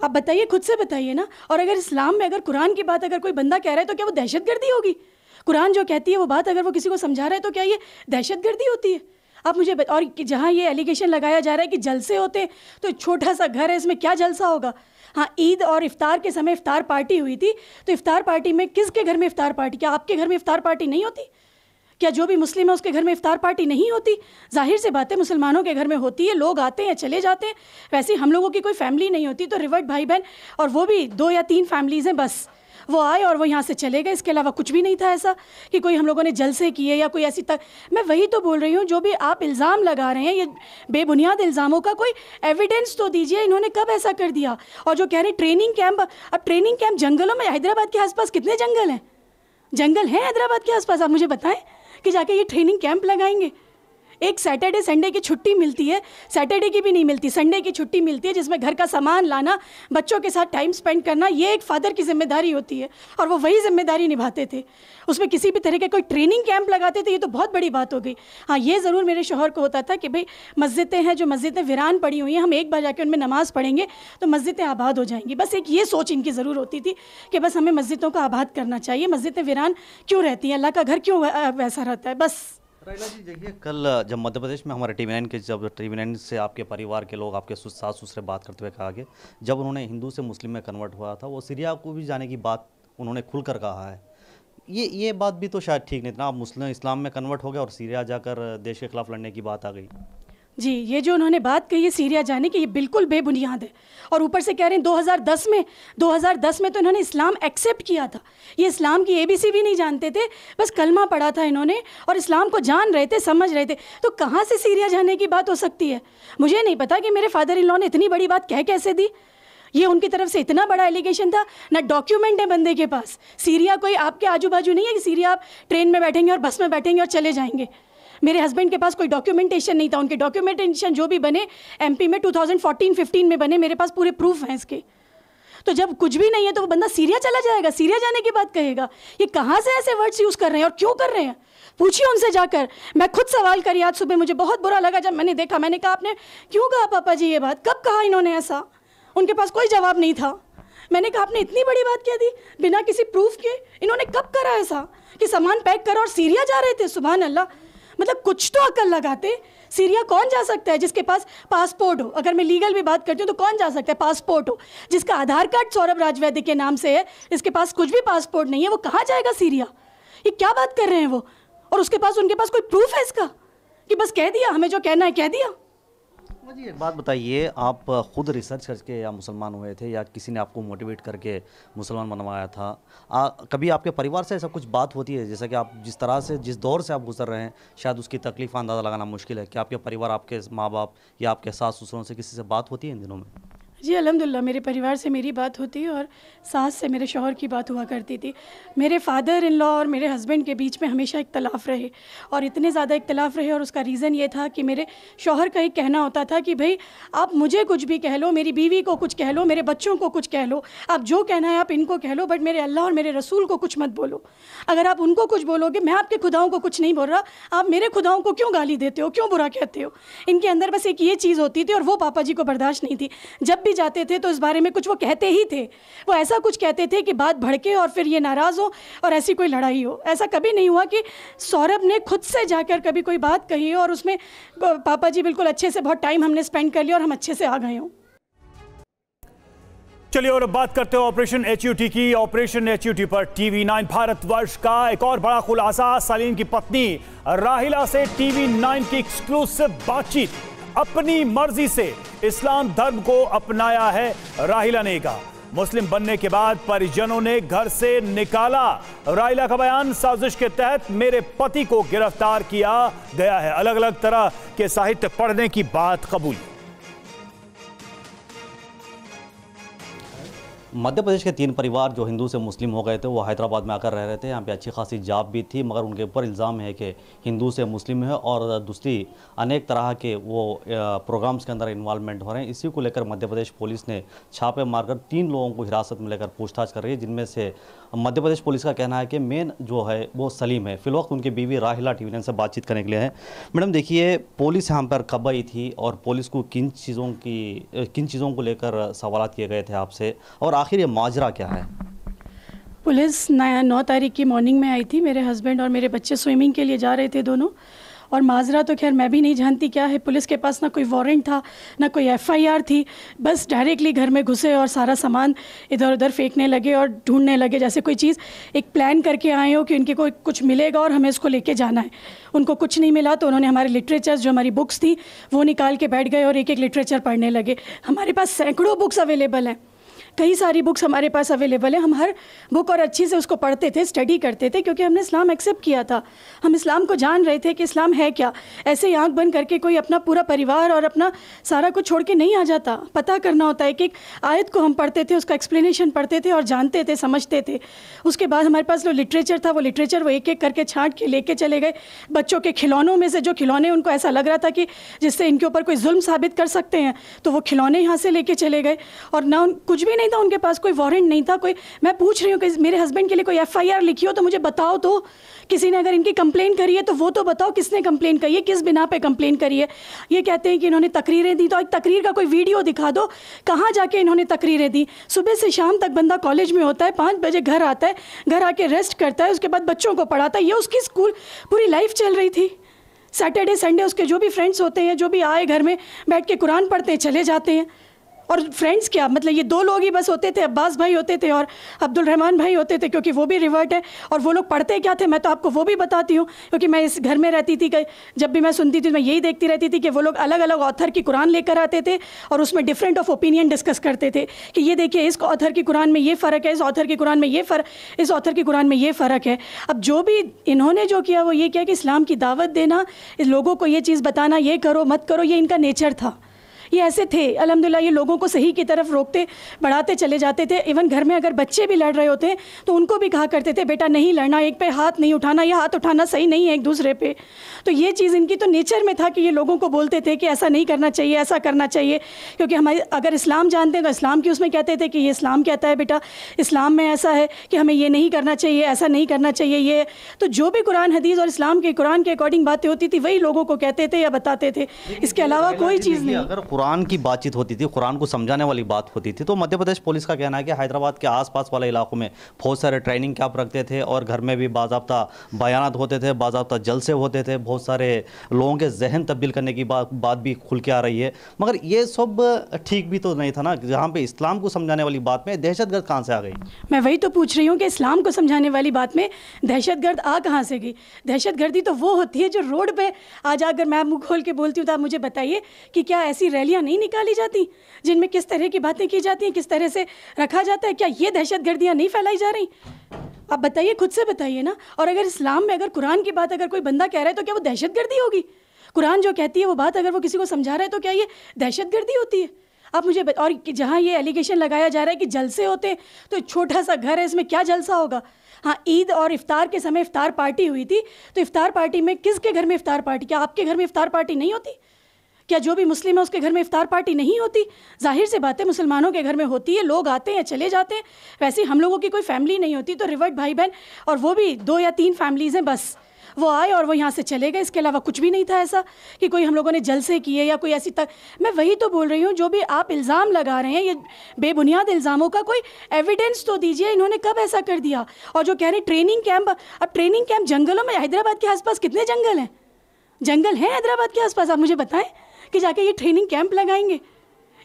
आप बताइए खुद से बताइए ना और अगर इस्लाम में अगर कुरान की बात अगर कोई बंदा कह रहा है तो क्या वो दहशत गर्दी होगी कुरान जो कहती है वो बात अगर वो किसी को समझा रहा है तो क्या ये दहशत गर्दी होती है आप मुझे बत... और जहाँ ये एलिगेशन लगाया जा रहा है कि जलसे होते हैं तो छोटा सा घर है इसमें क्या जलसा होगा हाँ ईद और इफ्तार के समय इफ्तार पार्टी हुई थी तो इफ्तार पार्टी में किसके घर में इफ्तार पार्टी क्या आपके घर में इफ्तार पार्टी नहीं होती क्या जो भी मुस्लिम है उसके घर में इफ्तार पार्टी नहीं होती जाहिर से बात है मुसलमानों के घर में होती है लोग आते हैं चले जाते हैं वैसे हम लोगों की कोई फैमिली नहीं होती तो रिवर्ट भाई बहन और वो भी दो या तीन फैमिलीज़ हैं बस वो आए और वो यहाँ से चले गए इसके अलावा कुछ भी नहीं था ऐसा कि कोई हम लोगों ने जलसे किए या कोई ऐसी तक मैं वही तो बोल रही हूँ जो भी आप इल्ज़ाम लगा रहे हैं ये बेबुनियाद इल्ज़ामों का कोई एविडेंस तो दीजिए इन्होंने कब ऐसा कर दिया और जो कह रहे ट्रेनिंग कैंप अब ट्रेनिंग कैंप जंगलों में हैदराबाद के आसपास कितने जंगल हैं जंगल हैं हैदराबाद के आसपास आप मुझे बताएं के जाके ये ट्रेनिंग कैंप लगाएंगे एक सैटरडे संडे की छुट्टी मिलती है सैटरडे की भी नहीं मिलती संडे की छुट्टी मिलती है जिसमें घर का सामान लाना बच्चों के साथ टाइम स्पेंड करना ये एक फादर की जिम्मेदारी होती है और वो वही जिम्मेदारी निभाते थे उसमें किसी भी तरह के कोई ट्रेनिंग कैंप लगाते थे ये तो बहुत बड़ी बात हो गई हाँ ये ज़रूर मेरे शोहर को होता था कि भाई मस्जिदें हैं जो मस्जिदें वीरान पड़ी हुई हैं हम एक बार जाके उनमें नमाज़ पढ़ेंगे तो मस्जिदें आबाद हो जाएंगी बस एक ये सोच इनकी ज़रूर होती थी कि बस हमें मस्जिदों को आबाद करना चाहिए मस्जिदें वीरान क्यों रहती हैं अल्लाह का घर क्यों वैसा रहता है बस जी देखिए कल जब मध्य प्रदेश में हमारे टी के जब टीवी नाइन से आपके परिवार के लोग आपके सास ससुर बात करते हुए कहा कि जब उन्होंने हिंदू से मुस्लिम में कन्वर्ट हुआ था वो सीरिया को भी जाने की बात उन्होंने खुलकर कहा है ये ये बात भी तो शायद ठीक नहीं था आप मुस्लिम इस्लाम में कन्वर्ट हो गए और सीरिया जाकर देश के खिलाफ लड़ने की बात आ गई जी ये जो उन्होंने बात कही है सीरिया जाने की ये बिल्कुल बेबुनियाद है और ऊपर से कह रहे हैं 2010 में 2010 में तो इन्होंने इस्लाम एक्सेप्ट किया था ये इस्लाम की एबीसी भी नहीं जानते थे बस कलमा पढ़ा था इन्होंने और इस्लाम को जान रहे थे समझ रहे थे तो कहाँ से सीरिया जाने की बात हो सकती है मुझे नहीं पता कि मेरे फादर इन लॉ ने इतनी बड़ी बात कह कैसे दी ये उनकी तरफ से इतना बड़ा एलिगेशन था ना डॉक्यूमेंट है बंदे के पास सीरिया कोई आपके आजू बाजू नहीं है कि सीरिया आप ट्रेन में बैठेंगे और बस में बैठेंगे और चले जाएंगे मेरे हस्बैंड के पास कोई डॉक्यूमेंटेशन नहीं था उनके डॉक्यूमेंटेशन जो भी बने एमपी में 2014-15 में बने मेरे पास पूरे प्रूफ हैं इसके तो जब कुछ भी नहीं है तो वो बंदा सीरिया चला जाएगा सीरिया जाने की बात कहेगा ये कहाँ से ऐसे वर्ड्स यूज़ कर रहे हैं और क्यों कर रहे हैं पूछिए उनसे जाकर मैं खुद सवाल करी आज सुबह मुझे बहुत बुरा लगा जब मैंने देखा मैंने कहा आपने क्यों कहा पापा जी ये बात कब कहा इन्होंने ऐसा उनके पास कोई जवाब नहीं था मैंने कहा आपने इतनी बड़ी बात कह दी बिना किसी प्रूफ के इन्होंने कब करा ऐसा कि सामान पैक करा और सीरिया जा रहे थे सुबह अल्लाह मतलब कुछ तो अकल लगाते सीरिया कौन जा सकता है जिसके पास पासपोर्ट हो अगर मैं लीगल में बात करती हूँ तो कौन जा सकता है पासपोर्ट हो जिसका आधार कार्ड सौरभ राजवैद्य के नाम से है इसके पास कुछ भी पासपोर्ट नहीं है वो कहाँ जाएगा सीरिया ये क्या बात कर रहे हैं वो और उसके पास उनके पास कोई प्रूफ है इसका कि बस कह दिया हमें जो कहना है कह दिया जी एक बात बताइए आप खुद रिसर्च करके या मुसलमान हुए थे या किसी ने आपको मोटिवेट करके मुसलमान बनवाया था आ, कभी आपके परिवार से ऐसा कुछ बात होती है जैसा कि आप जिस तरह से जिस दौर से आप गुजर रहे हैं शायद उसकी तकलीफ अंदाज़ा लगाना मुश्किल है कि आपके परिवार आपके माँ बाप या आपके सास ससुरों से किसी से बात होती है इन दिनों में जी अलहमदिल्ला मेरे परिवार से मेरी बात होती और सास से मेरे शोहर की बात हुआ करती थी मेरे फ़ादर इन लॉ और मेरे हस्बैंड के बीच में हमेशा इख्तलाफ रहे और इतने ज़्यादा इख्तलाफ रहे और उसका रीज़न ये था कि मेरे शोहर का एक कहना होता था कि भाई आप मुझे कुछ भी कह लो मेरी बीवी को कुछ कह लो मेरे बच्चों को कुछ कह लो आप जो कहना है आप इनको कह लो बट मेरे अल्लाह और मेरे रसूल को कुछ मत बोलो अगर आप उनको कुछ बोलोगे मैं आपके खुदाओं को कुछ नहीं बोल रहा आप मेरे खुदाओं को क्यों गाली देते हो क्यों बुरा कहते हो इनके अंदर बस एक ये चीज़ होती थी और वो पापा जी को बर्दाश्त नहीं थी जब भी जाते थे तो इस बारे में कुछ वो कहते ही थे वो ऐसा कुछ कहते थे कि बात भड़के और फिर ये नाराज़ हो और ऐसी कोई लड़ाई हो ऐसा कभी नहीं हुआ कि सौरभ ने खुद से जाकर कभी कोई बात कही और उसमें पापा जी बिल्कुल अच्छे से बहुत टाइम हमने स्पेंड कर लिया और हम अच्छे से आ गए हों चलिए और बात करते हो ऑपरेशन एच की ऑपरेशन एच पर टीवी नाइन भारत वर्ष का एक और बड़ा खुलासा सलीम की पत्नी राहिला से टीवी नाइन की एक्सक्लूसिव बातचीत अपनी मर्जी से इस्लाम धर्म को अपनाया है राहिला ने कहा मुस्लिम बनने के बाद परिजनों ने घर से निकाला राइला का बयान साजिश के तहत मेरे पति को गिरफ्तार किया गया है अलग अलग तरह के साहित्य पढ़ने की बात कबूली मध्य प्रदेश के तीन परिवार जो हिंदू से मुस्लिम हो गए थे वो हैदराबाद में आकर रह रहे थे यहाँ पे अच्छी खासी जाप भी थी मगर उनके ऊपर इल्ज़ाम है कि हिंदू से मुस्लिम है और दूसरी अनेक तरह के वो प्रोग्राम्स के अंदर इन्वॉल्वमेंट हो रहे हैं इसी को लेकर मध्य प्रदेश पुलिस ने छापे मारकर तीन लोगों को हिरासत में लेकर पूछताछ कर रही है जिनमें से मध्य प्रदेश पुलिस का कहना है कि मेन जो है वो सलीम है फिलवक्त उनकी बीवी राहिला टीवी से बातचीत करने के लिए है मैडम देखिए पुलिस यहाँ पर कब आई थी और पुलिस को किन चीज़ों की किन चीज़ों को लेकर सवाल किए गए थे आपसे और आखिर ये माजरा क्या है पुलिस नौ तारीख की मॉर्निंग में आई थी मेरे हस्बैंड और मेरे बच्चे स्विमिंग के लिए जा रहे थे दोनों और माजरा तो खैर मैं भी नहीं जानती क्या है पुलिस के पास ना कोई वारंट था ना कोई एफआईआर थी बस डायरेक्टली घर में घुसे और सारा सामान इधर उधर फेंकने लगे और ढूंढने लगे जैसे कोई चीज़ एक प्लान करके आए हो कि उनके को कुछ मिलेगा और हमें उसको लेके जाना है उनको कुछ नहीं मिला तो उन्होंने हमारे लिटरेचर जो हमारी बुक्स थी वो निकाल के बैठ गए और एक एक लिटरेचर पढ़ने लगे हमारे पास सैकड़ों बुक्स अवेलेबल हैं कई सारी बुक्स हमारे पास अवेलेबल है हम हर बुक और अच्छी से उसको पढ़ते थे स्टडी करते थे क्योंकि हमने इस्लाम एक्सेप्ट किया था हम इस्लाम को जान रहे थे कि इस्लाम है क्या ऐसे ही आँख बंद करके कोई अपना पूरा परिवार और अपना सारा कुछ छोड़ के नहीं आ जाता पता करना होता है कि एक आयत को हम पढ़ते थे उसका एक्सप्लेनेशन पढ़ते थे और जानते थे समझते थे उसके बाद हमारे पास जो लिटरेचर था वो लिटरेचर वो एक एक करके छाँट के लेके चले गए बच्चों के खिलौनों में से जो खिलौने उनको ऐसा लग रहा था कि जिससे इनके ऊपर कोई जुल्म साबित कर सकते हैं तो वो खिलौने यहाँ से लेके चले गए और ना कुछ भी नहीं नहीं था उनके पास कोई वारंट नहीं था कोई मैं पूछ रही हूँ कि मेरे हस्बैंड के लिए कोई एफआईआर लिखी हो तो मुझे बताओ तो किसी ने अगर इनकी कंप्लेन करी है तो वो तो बताओ किसने कंप्लेन करी है किस बिना पे कंप्लेन करी है ये कहते हैं कि इन्होंने तकरीरें दी तो एक तकरीर का कोई वीडियो दिखा दो कहाँ जाके इन्होंने तकरीरें दी सुबह से शाम तक बंदा कॉलेज में होता है पाँच बजे घर आता है घर आके रेस्ट करता है उसके बाद बच्चों को पढ़ाता है ये उसकी स्कूल पूरी लाइफ चल रही थी सैटरडे संडे उसके जो भी फ्रेंड्स होते हैं जो भी आए घर में बैठ के कुरान पढ़ते हैं चले जाते हैं और फ्रेंड्स क्या मतलब ये दो लोग ही बस होते थे अब्बास भाई होते थे और अब्दुल रहमान भाई होते थे क्योंकि वो भी रिवर्ट है और वो लोग पढ़ते क्या थे मैं तो आपको वो भी बताती हूँ क्योंकि मैं इस घर में रहती थी जब भी मैं सुनती थी मैं यही देखती रहती थी कि वो लोग अलग अलग ऑथर की कुरान लेकर आते थे और उसमें डिफरेंट ऑफ ओपिनियन डिस्कस करते थे कि ये देखिए इस ऑथर की कुरान में ये फ़र्क है इस ऑथर की कुरान में ये फ़र्क इस ऑथर की कुरान में ये फ़र्क है अब जो भी इन्होंने जो किया वो ये किया कि इस्लाम की दावत देना लोगों को ये चीज़ बताना ये करो मत करो ये इनका नेचर था ये ऐसे थे अलहमदिल्ला ये लोगों को सही की तरफ रोकते बढ़ाते चले जाते थे इवन घर में अगर बच्चे भी लड़ रहे होते हैं तो उनको भी कहा करते थे बेटा नहीं लड़ना एक पे हाथ नहीं उठाना या हाथ उठाना सही नहीं है एक दूसरे पे तो ये चीज़ इनकी तो नेचर में था कि ये लोगों को बोलते थे कि ऐसा नहीं करना चाहिए ऐसा करना चाहिए क्योंकि हमारे अगर इस्लाम जानते हैं तो इस्लाम की उसमें कहते थे कि ये इस्लाम कहता है बेटा इस्लाम में ऐसा है कि हमें ये नहीं करना चाहिए ऐसा नहीं करना चाहिए ये तो जो भी कुरान हदीज़ और इस्लाम के कुरान के अकॉर्डिंग बातें होती थी वही लोगों को कहते थे या बताते थे इसके अलावा कोई चीज़ नहीं कुरान की बातचीत होती थी कुरान को समझाने वाली बात होती थी तो मध्य प्रदेश पुलिस का कहना है कि हैदराबाद के आसपास वाले इलाकों में बहुत सारे ट्रेनिंग कैंप रखते थे और घर में भी बाबा बयान होते थे बाबा जलसे होते थे बहुत सारे लोगों के जहन तब्दील करने की बात बात भी खुल के आ रही है मगर ये सब ठीक भी तो नहीं था ना जहाँ पर इस्लाम को समझाने वाली बात में दहशतगर्द कहाँ से आ गई मैं वही तो पूछ रही हूँ कि इस्लाम को समझाने वाली बात में दहशतगर्द आ कहाँ से गई दहशतगर्दी तो वो होती है जो रोड पर आज अगर मैं मुँह खोल के बोलती हूँ तो आप मुझे बताइए कि क्या ऐसी रैली रैलियां नहीं निकाली जाती जिनमें किस तरह की बातें की जाती हैं किस तरह से रखा जाता है क्या ये दहशत नहीं फैलाई जा रही आप बताइए खुद से बताइए ना और अगर इस्लाम में अगर कुरान की बात अगर कोई बंदा कह रहा है तो क्या वो दहशत होगी कुरान जो कहती है वो बात अगर वो किसी को समझा रहा है तो क्या ये दहशत गर्दी होती है आप मुझे बत... और जहाँ ये एलिगेशन लगाया जा रहा है कि जलसे होते तो छोटा सा घर है इसमें क्या जलसा होगा हाँ ईद और इफ्तार के समय इफ्तार पार्टी हुई थी तो इफ्तार पार्टी में किसके घर में इफ्तार पार्टी क्या आपके घर में इफ्तार पार्टी नहीं होती क्या जो भी मुस्लिम है उसके घर में इफ्तार पार्टी नहीं होती जाहिर सी बात है मुसलमानों के घर में होती है लोग आते हैं चले जाते हैं वैसे हम लोगों की कोई फैमिली नहीं होती तो रिवर्ट भाई बहन और वो भी दो या तीन फैमिलीज़ हैं बस वो आए और वो यहाँ से चले गए इसके अलावा कुछ भी नहीं था ऐसा कि कोई हम लोगों ने जलसे किए या कोई ऐसी तक मैं वही तो बोल रही हूँ जो भी आप इल्ज़ाम लगा रहे हैं ये बेबुनियाद इल्ज़ामों का कोई एविडेंस तो दीजिए इन्होंने कब ऐसा कर दिया और जो कह रहे हैं ट्रेनिंग कैंप अब ट्रेनिंग कैंप जंगलों में हैदराबाद के आसपास कितने जंगल हैं जंगल हैं हैदराबाद के आसपास आप मुझे बताएं कि जाके ये ट्रेनिंग कैंप लगाएंगे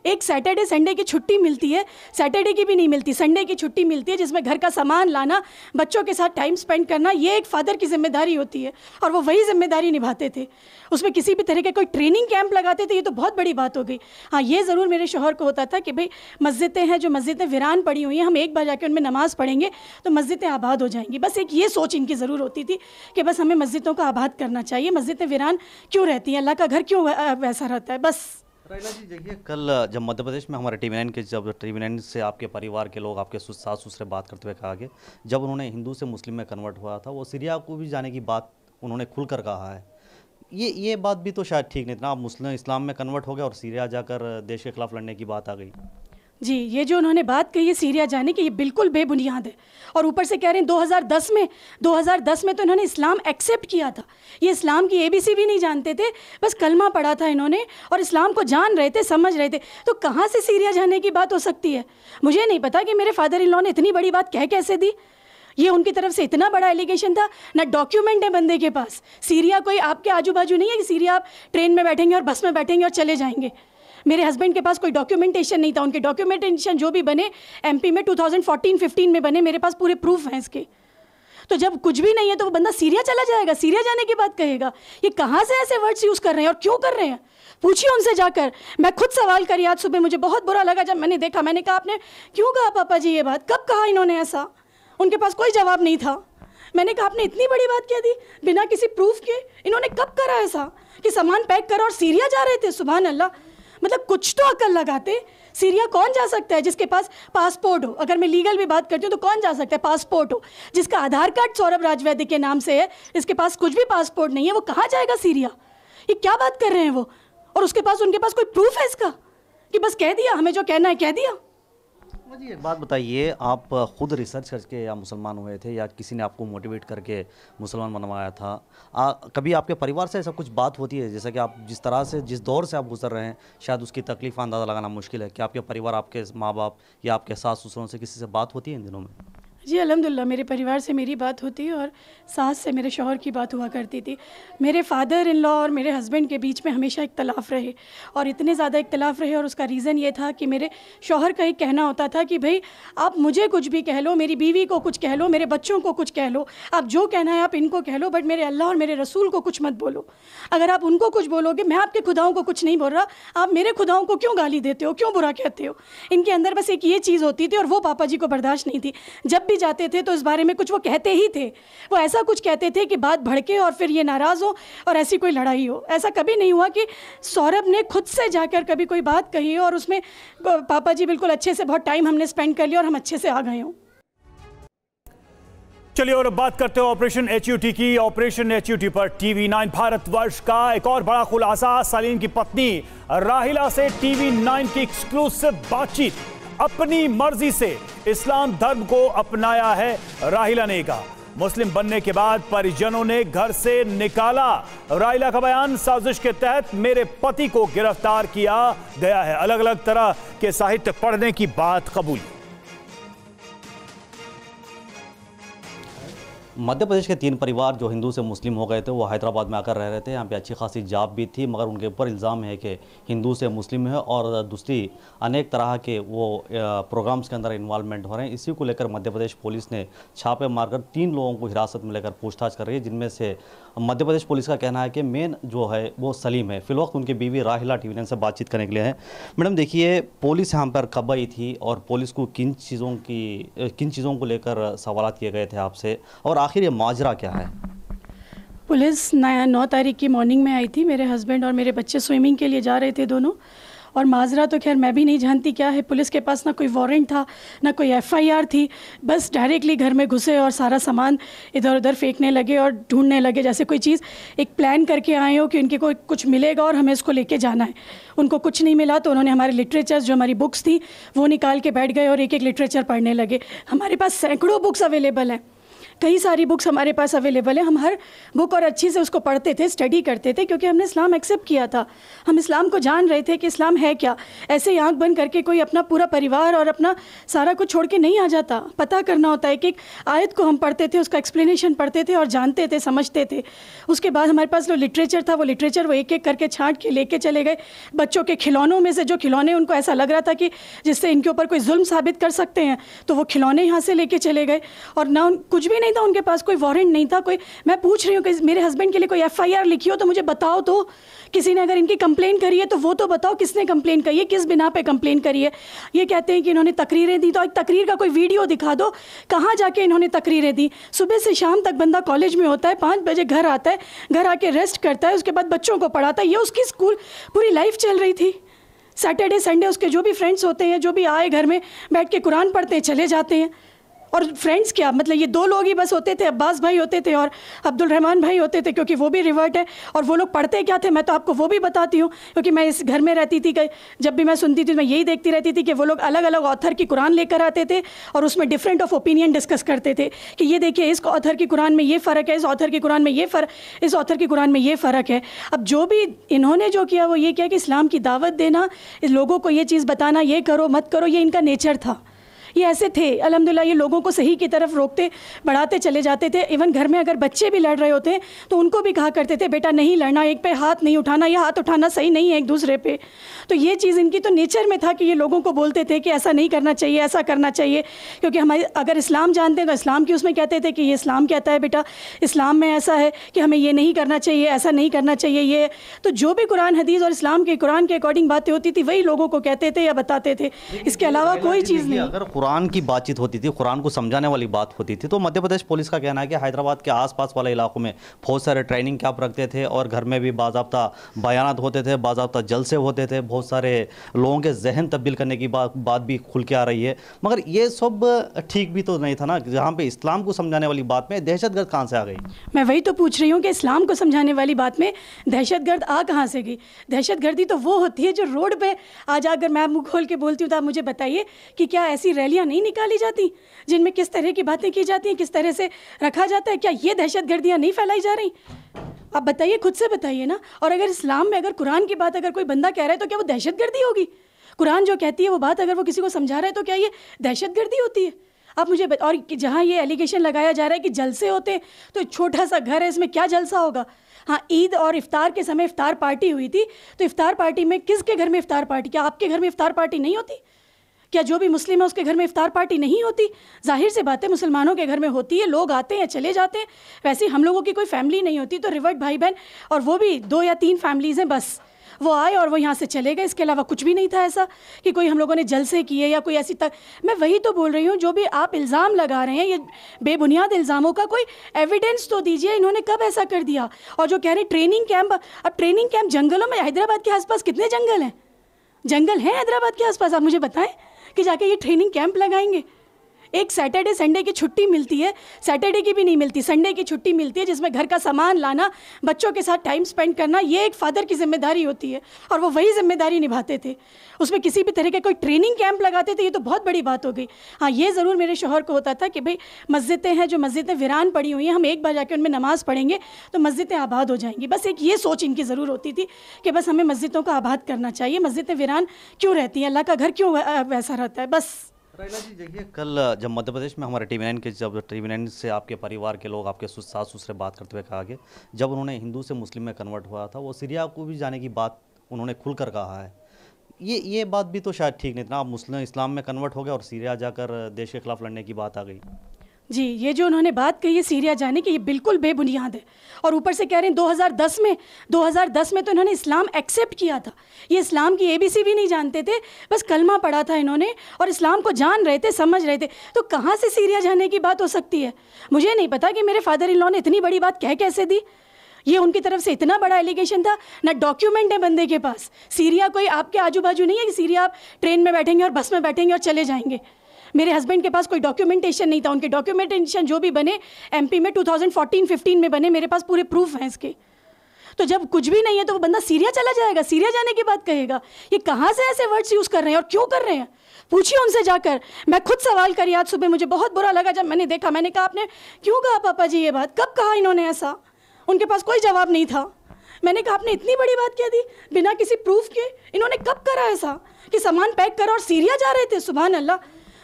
एक सैटरडे संडे की छुट्टी मिलती है सैटरडे की भी नहीं मिलती संडे की छुट्टी मिलती है जिसमें घर का सामान लाना बच्चों के साथ टाइम स्पेंड करना ये एक फादर की जिम्मेदारी होती है और वो वही जिम्मेदारी निभाते थे उसमें किसी भी तरह के कोई ट्रेनिंग कैंप लगाते थे ये तो बहुत बड़ी बात हो गई हाँ ये ज़रूर मेरे शोहर को होता था कि भाई मस्जिदें हैं जो मस्जिदें वीरान पड़ी हुई हैं हम एक बार जाकर उनमें नमाज़ पढ़ेंगे तो मस्जिदें आबाद हो जाएंगी बस एक ये सोच इनकी ज़रूर होती थी कि बस हमें मस्जिदों को आबाद करना चाहिए मस्जिदें वीरान क्यों रहती हैं अल्लाह का घर क्यों वैसा रहता है बस प्रज्ञा जी देखिए कल जब मध्य प्रदेश में हमारे टीवी के जब टीवी से आपके परिवार के लोग आपके सास ससुर बात करते हुए कहा कि जब उन्होंने हिंदू से मुस्लिम में कन्वर्ट हुआ था वो सीरिया को भी जाने की बात उन्होंने खुलकर कहा है ये ये बात भी तो शायद ठीक नहीं था आप मुस्लिम इस्लाम में कन्वर्ट हो गए और सीरिया जाकर देश के खिलाफ लड़ने की बात आ गई जी ये जो उन्होंने बात कही है सीरिया जाने की ये बिल्कुल बेबुनियाद है और ऊपर से कह रहे हैं 2010 में 2010 में तो इन्होंने इस्लाम एक्सेप्ट किया था ये इस्लाम की एबीसी भी नहीं जानते थे बस कलमा पढ़ा था इन्होंने और इस्लाम को जान रहे थे समझ रहे थे तो कहाँ से सीरिया जाने की बात हो सकती है मुझे नहीं पता कि मेरे फादर इन लॉ ने इतनी बड़ी बात कह कैसे दी ये उनकी तरफ से इतना बड़ा एलिगेशन था ना डॉक्यूमेंट है बंदे के पास सीरिया कोई आपके आजू बाजू नहीं है कि सीरिया आप ट्रेन में बैठेंगे और बस में बैठेंगे और चले जाएंगे मेरे हस्बैंड के पास कोई डॉक्यूमेंटेशन नहीं था उनके डॉक्यूमेंटेशन जो भी बने एमपी में 2014-15 में बने मेरे पास पूरे प्रूफ हैं इसके तो जब कुछ भी नहीं है तो वो बंदा सीरिया चला जाएगा सीरिया जाने की बात कहेगा ये कहाँ से ऐसे वर्ड्स यूज़ कर रहे हैं और क्यों कर रहे हैं पूछिए उनसे जाकर मैं खुद सवाल करी आज सुबह मुझे बहुत बुरा लगा जब मैंने देखा मैंने कहा आपने क्यों कहा पापा जी ये बात कब कहा इन्होंने ऐसा उनके पास कोई जवाब नहीं था मैंने कहा आपने इतनी बड़ी बात कह दी बिना किसी प्रूफ के इन्होंने कब करा ऐसा कि सामान पैक करा और सीरिया जा रहे थे सुबह अल्लाह मतलब कुछ तो अकल लगाते सीरिया कौन जा सकता है जिसके पास पासपोर्ट हो अगर मैं लीगल भी बात करती हूँ तो कौन जा सकता है पासपोर्ट हो जिसका आधार कार्ड सौरभ राजवैद्य के नाम से है इसके पास कुछ भी पासपोर्ट नहीं है वो कहाँ जाएगा सीरिया ये क्या बात कर रहे हैं वो और उसके पास उनके पास कोई प्रूफ है इसका कि बस कह दिया हमें जो कहना है कह दिया जी एक बात बताइए आप खुद रिसर्च करके या मुसलमान हुए थे या किसी ने आपको मोटिवेट करके मुसलमान बनवाया था आ, कभी आपके परिवार से ऐसा कुछ बात होती है जैसा कि आप जिस तरह से जिस दौर से आप गुजर रहे हैं शायद उसकी तकलीफ अंदाज़ा लगाना मुश्किल है कि आपके परिवार आपके माँ बाप या आपके सास ससुरों से किसी से बात होती है इन दिनों में जी अलहमदिल्ला मेरे परिवार से मेरी बात होती और सास से मेरे शोहर की बात हुआ करती थी मेरे फादर इन लॉ और मेरे हस्बैंड के बीच में हमेशा इख्तलाफ रहे और इतने ज़्यादा इख्तलाफ रहे और उसका रीज़न ये था कि मेरे शोहर का एक कहना होता था कि भाई आप मुझे कुछ भी कह लो मेरी बीवी को कुछ कह लो मेरे बच्चों को कुछ कह लो आप जो कहना है आप इनको कह लो बट मेरे अल्लाह और मेरे रसूल को कुछ मत बोलो अगर आप उनको कुछ बोलोगे मैं आपके खुदाओं को कुछ नहीं बोल रहा आप मेरे खुदाओं को क्यों गाली देते हो क्यों बुरा कहते हो इनके अंदर बस एक ये चीज़ होती थी और वो पापा जी को बर्दाश्त नहीं थी जब भी जाते थे तो इस बारे में कुछ वो कहते ही थे वो ऐसा कुछ कहते थे कि बात भड़के और फिर ये नाराज़ हो और ऐसी कोई लड़ाई हो ऐसा कभी नहीं हुआ कि सौरभ ने खुद से जाकर कभी कोई बात कही और उसमें पापा जी बिल्कुल अच्छे से बहुत टाइम हमने स्पेंड कर लिया और हम अच्छे से आ गए हों चलिए और बात करते हैं ऑपरेशन एच की ऑपरेशन एच पर टीवी नाइन भारत वर्ष का एक और बड़ा खुलासा सलीम की पत्नी राहिला से टीवी नाइन की एक्सक्लूसिव बातचीत अपनी मर्जी से इस्लाम धर्म को अपनाया है राहिला ने कहा मुस्लिम बनने के बाद परिजनों ने घर से निकाला राहिला का बयान साजिश के तहत मेरे पति को गिरफ्तार किया गया है अलग अलग तरह के साहित्य पढ़ने की बात कबूली मध्य प्रदेश के तीन परिवार जो हिंदू से मुस्लिम हो गए थे वो हैदराबाद में आकर रह रहे थे यहाँ पे अच्छी खासी जाप भी थी मगर उनके ऊपर इल्ज़ाम है कि हिंदू से मुस्लिम है और दूसरी अनेक तरह के वो प्रोग्राम्स के अंदर इन्वॉल्वमेंट हो रहे हैं इसी को लेकर मध्य प्रदेश पुलिस ने छापे मारकर तीन लोगों को हिरासत में लेकर पूछताछ कर रही है जिनमें से मध्य प्रदेश पुलिस का कहना है कि मेन जो है वो सलीम है फिलवक्त उनकी बीवी राहिला टीवीन से बातचीत करने के लिए है मैडम देखिए पुलिस यहाँ पर कब आई थी और पुलिस को किन चीज़ों की किन चीज़ों को लेकर सवाल किए गए थे आपसे और आखिर ये माजरा क्या है पुलिस नौ तारीख की मॉर्निंग में आई थी मेरे हस्बैंड और मेरे बच्चे स्विमिंग के लिए जा रहे थे दोनों और माजरा तो खैर मैं भी नहीं जानती क्या है पुलिस के पास ना कोई वारंट था ना कोई एफआईआर थी बस डायरेक्टली घर में घुसे और सारा सामान इधर उधर फेंकने लगे और ढूंढने लगे जैसे कोई चीज़ एक प्लान करके आए हो कि उनके को कुछ मिलेगा और हमें इसको लेके जाना है उनको कुछ नहीं मिला तो उन्होंने हमारे लिटरेचर जो हमारी बुक्स थी वो निकाल के बैठ गए और एक एक लिटरेचर पढ़ने लगे हमारे पास सैकड़ों बुक्स अवेलेबल हैं कई सारी बुक्स हमारे पास अवेलेबल है हम हर बुक और अच्छी से उसको पढ़ते थे स्टडी करते थे क्योंकि हमने इस्लाम एक्सेप्ट किया था हम इस्लाम को जान रहे थे कि इस्लाम है क्या ऐसे आँख बंद करके कोई अपना पूरा परिवार और अपना सारा कुछ छोड़ के नहीं आ जाता पता करना होता है कि एक आयत को हम पढ़ते थे उसका एक्सप्लेनेशन पढ़ते थे और जानते थे समझते थे उसके बाद हमारे पास जो लिटरेचर था वो लिटरेचर वो एक एक करके छाँट के लेके चले गए बच्चों के खिलौनों में से जो खिलौने उनको ऐसा लग रहा था कि जिससे इनके ऊपर कोई जुल्म साबित कर सकते हैं तो वो खिलौने यहाँ से लेके चले गए और ना कुछ भी नहीं नहीं था उनके पास कोई वारंट नहीं था कोई मैं पूछ रही हूँ कि मेरे हस्बैंड के लिए कोई एफआईआर लिखी हो तो मुझे बताओ तो किसी ने अगर इनकी कंप्लेन करी है तो वो तो बताओ किसने कंप्लेन करी है किस बिना पे कंप्लेन करी है ये कहते हैं कि इन्होंने तकरीरें दी तो एक तकरीर का कोई वीडियो दिखा दो कहाँ जाके इन्होंने तकरीरें दी सुबह से शाम तक बंदा कॉलेज में होता है पाँच बजे घर आता है घर आके रेस्ट करता है उसके बाद बच्चों को पढ़ाता है ये उसकी स्कूल पूरी लाइफ चल रही थी सैटरडे संडे उसके जो भी फ्रेंड्स होते हैं जो भी आए घर में बैठ के कुरान पढ़ते हैं चले जाते हैं और फ्रेंड्स क्या मतलब ये दो लोग ही बस होते थे अब्बास भाई होते थे और अब्दुल रहमान भाई होते थे क्योंकि वो भी रिवर्ट है और वो लोग पढ़ते क्या थे मैं तो आपको वो भी बताती हूँ क्योंकि मैं इस घर में रहती थी जब भी मैं सुनती थी मैं यही देखती रहती थी कि वो लोग अलग अलग ऑथर की कुरान लेकर आते थे और उसमें डिफरेंट ऑफ ओपिनियन डिस्कस करते थे कि ये देखिए इस ऑथर की कुरान में ये फ़र्क है इस ऑथर की कुरान में ये फ़र्क इस ऑथर की कुरान में ये फ़र्क है अब जो भी इन्होंने जो किया वो ये किया कि इस्लाम की दावत देना लोगों को ये चीज़ बताना ये करो मत करो ये इनका नेचर था ये ऐसे थे अलहमदिल्ला ये लोगों को सही की तरफ रोकते बढ़ाते चले जाते थे इवन घर में अगर बच्चे भी लड़ रहे होते हैं तो उनको भी कहा करते थे बेटा नहीं लड़ना एक पे हाथ नहीं उठाना या हाथ उठाना सही नहीं है एक दूसरे पे तो ये चीज़ इनकी तो नेचर में था कि ये लोगों को बोलते थे कि ऐसा नहीं करना चाहिए ऐसा करना चाहिए क्योंकि हमारे अगर इस्लाम जानते हैं तो इस्लाम की उसमें कहते थे कि ये इस्लाम कहता है बेटा इस्लाम में ऐसा है कि हमें ये नहीं करना चाहिए ऐसा नहीं करना चाहिए ये तो जो भी कुरान हदीस और इस्लाम के कुरान के अकॉर्डिंग बातें होती थी वही लोगों को कहते थे या बताते थे इसके अलावा कोई चीज़ नहीं कुरान की बातचीत होती थी कुरान को समझाने वाली बात होती थी तो मध्य प्रदेश पुलिस का कहना है कि हैदराबाद के आसपास वाले इलाकों में बहुत सारे ट्रेनिंग कैंप रखते थे और घर में भी बाबा बयान होते थे बाबा जलसे होते थे बहुत सारे लोगों के जहन तब्दील करने की बात बात भी खुल के आ रही है मगर ये सब ठीक भी तो नहीं था ना जहाँ पे इस्लाम को समझाने वाली बात में दहशतगर्द कहाँ से आ गई मैं वही तो पूछ रही हूँ कि इस्लाम को समझाने वाली बात में दहशतगर्द आ कहाँ से गई दहशतगर्दी तो वो होती है जो रोड पर आज अगर मैं मुँह खोल के बोलती हूँ तो आप मुझे बताइए कि क्या ऐसी रैली गालियाँ नहीं निकाली जाती जिनमें किस तरह की बातें की जाती हैं किस तरह से रखा जाता है क्या ये दहशत गर्दियाँ नहीं फैलाई जा रही आप बताइए खुद से बताइए ना और अगर इस्लाम में अगर कुरान की बात अगर कोई बंदा कह रहा है तो क्या वो दहशत गर्दी होगी कुरान जो कहती है वो बात अगर वो किसी को समझा रहा है तो क्या ये दहशत गर्दी होती है आप मुझे और जहाँ ये एलिगेशन लगाया जा रहा है कि जलसे होते हैं तो छोटा सा घर है इसमें क्या जलसा होगा हाँ ईद और इफ्तार के समय इफ्तार पार्टी हुई थी तो इफ्तार पार्टी में किसके घर में इफ्तार पार्टी क्या आपके घर में इफ्तार पार्टी नहीं होती क्या जो भी मुस्लिम है उसके घर में इफ्तार पार्टी नहीं होती जाहिर सी बात है मुसलमानों के घर में होती है लोग आते हैं चले जाते हैं वैसे हम लोगों की कोई फैमिली नहीं होती तो रिवर्ट भाई बहन और वो भी दो या तीन फैमिलीज़ हैं बस वो आए और वो यहाँ से चले गए इसके अलावा कुछ भी नहीं था ऐसा कि कोई हम लोगों ने जलसे किए या कोई ऐसी तक मैं वही तो बोल रही हूँ जो भी आप इल्ज़ाम लगा रहे हैं ये बेबुनियाद इल्ज़ामों का कोई एविडेंस तो दीजिए इन्होंने कब ऐसा कर दिया और जो कह रहे ट्रेनिंग कैंप अब ट्रेनिंग कैंप जंगलों में हैदराबाद के आसपास कितने जंगल हैं जंगल हैं हैदराबाद के आसपास आप मुझे बताएं कि जाके ये ट्रेनिंग कैंप लगाएंगे एक सैटरडे संडे की छुट्टी मिलती है सैटरडे की भी नहीं मिलती संडे की छुट्टी मिलती है जिसमें घर का सामान लाना बच्चों के साथ टाइम स्पेंड करना ये एक फादर की जिम्मेदारी होती है और वो वही जिम्मेदारी निभाते थे उसमें किसी भी तरह का कोई ट्रेनिंग कैंप लगाते थे ये तो बहुत बड़ी बात हो गई हाँ ये ज़रूर मेरे शोहर को होता था कि भाई मस्जिदें हैं जो मस्जिदें वीरान पड़ी हुई हैं हम एक बार जाकर उनमें नमाज़ पढ़ेंगे तो मस्जिदें आबाद हो जाएंगी बस एक ये सोच इनकी ज़रूर होती थी कि बस हमें मस्जिदों को आबाद करना चाहिए मस्जिदें वीरान क्यों रहती हैं अल्लाह का घर क्यों वैसा रहता है बस जी देखिए कल जब मध्य प्रदेश में हमारे टीवी के जब टीवी से आपके परिवार के लोग आपके सास ससुर बात करते हुए कहा कि जब उन्होंने हिंदू से मुस्लिम में कन्वर्ट हुआ था वो सीरिया को भी जाने की बात उन्होंने खुलकर कहा है ये ये बात भी तो शायद ठीक नहीं था आप मुस्लिम इस्लाम में कन्वर्ट हो गए और सीरिया जाकर देश के खिलाफ लड़ने की बात आ गई जी ये जो उन्होंने बात कही है सीरिया जाने की ये बिल्कुल बेबुनियाद है और ऊपर से कह रहे हैं 2010 में 2010 में तो इन्होंने इस्लाम एक्सेप्ट किया था ये इस्लाम की एबीसी भी नहीं जानते थे बस कलमा पढ़ा था इन्होंने और इस्लाम को जान रहे थे समझ रहे थे तो कहाँ से सीरिया जाने की बात हो सकती है मुझे नहीं पता कि मेरे फादर इन लॉ ने इतनी बड़ी बात कह कैसे दी ये उनकी तरफ से इतना बड़ा एलिगेशन था ना डॉक्यूमेंट है बंदे के पास सीरिया कोई आपके आजू बाजू नहीं है कि सीरिया आप ट्रेन में बैठेंगे और बस में बैठेंगे और चले जाएंगे मेरे हस्बैंड के पास कोई डॉक्यूमेंटेशन नहीं था उनके डॉक्यूमेंटेशन जो भी बने एमपी में 2014-15 में बने मेरे पास पूरे प्रूफ हैं इसके तो जब कुछ भी नहीं है तो वो बंदा सीरिया चला जाएगा सीरिया जाने की बात कहेगा ये कहाँ से ऐसे वर्ड्स यूज़ कर रहे हैं और क्यों कर रहे हैं पूछिए उनसे जाकर मैं खुद सवाल करी आज सुबह मुझे बहुत बुरा लगा जब मैंने देखा मैंने कहा आपने क्यों कहा पापा जी ये बात कब कहा इन्होंने ऐसा उनके पास कोई जवाब नहीं था मैंने कहा आपने इतनी बड़ी बात कह दी बिना किसी प्रूफ के इन्होंने कब करा ऐसा कि सामान पैक करा और सीरिया जा रहे थे सुबह अल्लाह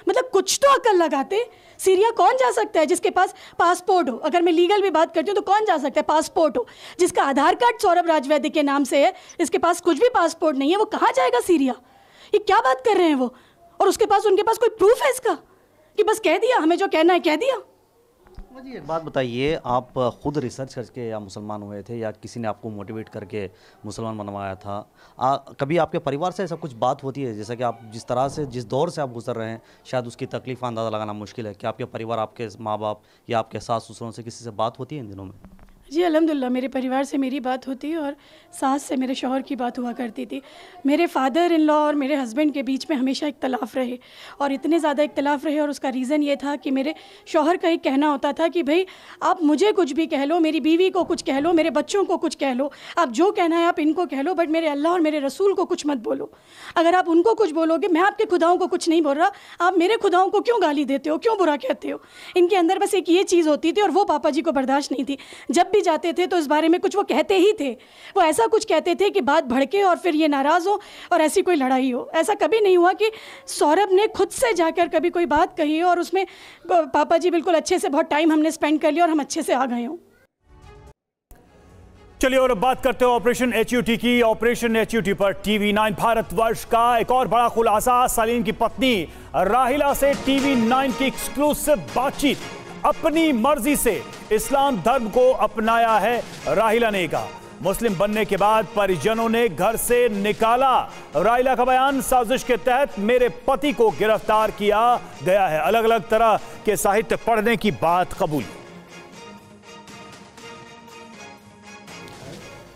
मतलब कुछ तो अकल लगाते सीरिया कौन जा सकता है जिसके पास पासपोर्ट हो अगर मैं लीगल भी बात करती हूँ तो कौन जा सकता है पासपोर्ट हो जिसका आधार कार्ड सौरभ राजवैद्य के नाम से है इसके पास कुछ भी पासपोर्ट नहीं है वो कहाँ जाएगा सीरिया ये क्या बात कर रहे हैं वो और उसके पास उनके पास कोई प्रूफ है इसका कि बस कह दिया हमें जो कहना है कह दिया जी एक बात बताइए आप खुद रिसर्च करके या मुसलमान हुए थे या किसी ने आपको मोटिवेट करके मुसलमान बनवाया था आ, कभी आपके परिवार से ऐसा कुछ बात होती है जैसा कि आप जिस तरह से जिस दौर से आप गुजर रहे हैं शायद उसकी तकलीफ अंदाज़ा लगाना मुश्किल है कि आपके परिवार आपके माँ बाप या आपके सास ससुरों से किसी से बात होती है इन दिनों में जी अलहमदिल्ला मेरे परिवार से मेरी बात होती और सास से मेरे शोहर की बात हुआ करती थी मेरे फादर इन लॉ और मेरे हस्बैंड के बीच में हमेशा इख्तलाफ रहे और इतने ज़्यादा इख्तलाफ रहे और उसका रीज़न ये था कि मेरे शोहर का एक कहना होता था कि भाई आप मुझे कुछ भी कह लो मेरी बीवी को कुछ कह लो मेरे बच्चों को कुछ कह लो आप जो कहना है आप इनको कह लो बट मेरे अल्लाह और मेरे रसूल को कुछ मत बोलो अगर आप उनको कुछ बोलोगे मैं आपके खुदाओं को कुछ नहीं बोल रहा आप मेरे खुदाओं को क्यों गाली देते हो क्यों बुरा कहते हो इनके अंदर बस एक ये चीज़ होती थी और वो पापा जी को बर्दाश्त नहीं थी जब भी आते जाते थे तो इस बारे में कुछ वो कहते ही थे वो ऐसा कुछ कहते थे कि बात भड़के और फिर ये नाराज़ हो और ऐसी कोई लड़ाई हो ऐसा कभी नहीं हुआ कि सौरभ ने खुद से जाकर कभी कोई बात कही हो और उसमें पापा जी बिल्कुल अच्छे से बहुत टाइम हमने स्पेंड कर लिया और हम अच्छे से आ गए हों चलिए और बात करते हैं ऑपरेशन एच की ऑपरेशन एच पर टीवी नाइन भारत वर्ष का एक और बड़ा खुलासा सलीम की पत्नी राहिला से टीवी नाइन की एक्सक्लूसिव बातचीत अपनी मर्जी से इस्लाम धर्म को अपनाया है राहिला ने कहा मुस्लिम बनने के बाद परिजनों ने घर से निकाला राहिला का बयान साजिश के तहत मेरे पति को गिरफ्तार किया गया है अलग अलग तरह के साहित्य पढ़ने की बात कबूली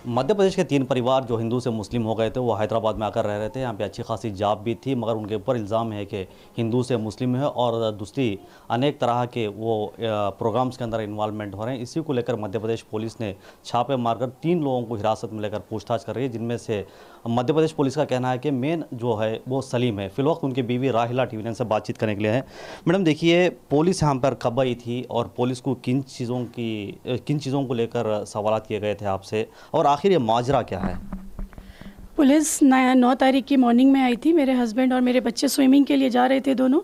मध्य प्रदेश के तीन परिवार जो हिंदू से मुस्लिम हो गए थे वो हैदराबाद में आकर रह रहे थे यहाँ पे अच्छी खासी जाप भी थी मगर उनके ऊपर इल्ज़ाम है कि हिंदू से मुस्लिम है और दूसरी अनेक तरह के वो प्रोग्राम्स के अंदर इन्वॉल्वमेंट हो रहे हैं इसी को लेकर मध्य प्रदेश पुलिस ने छापे मारकर तीन लोगों को हिरासत में लेकर पूछताछ कर रही है जिनमें से मध्य प्रदेश पुलिस का कहना है कि मेन जो है वो सलीम है फिलवक्त उनकी बीवी राहिला टीवी से बातचीत करने के लिए है मैडम देखिए पुलिस यहाँ पर कब आई थी और पुलिस को किन चीज़ों की किन चीज़ों को लेकर सवाल किए गए थे आपसे और आखिर ये माजरा क्या है पुलिस नौ तारीख की मॉर्निंग में आई थी मेरे हस्बैंड और मेरे बच्चे स्विमिंग के लिए जा रहे थे दोनों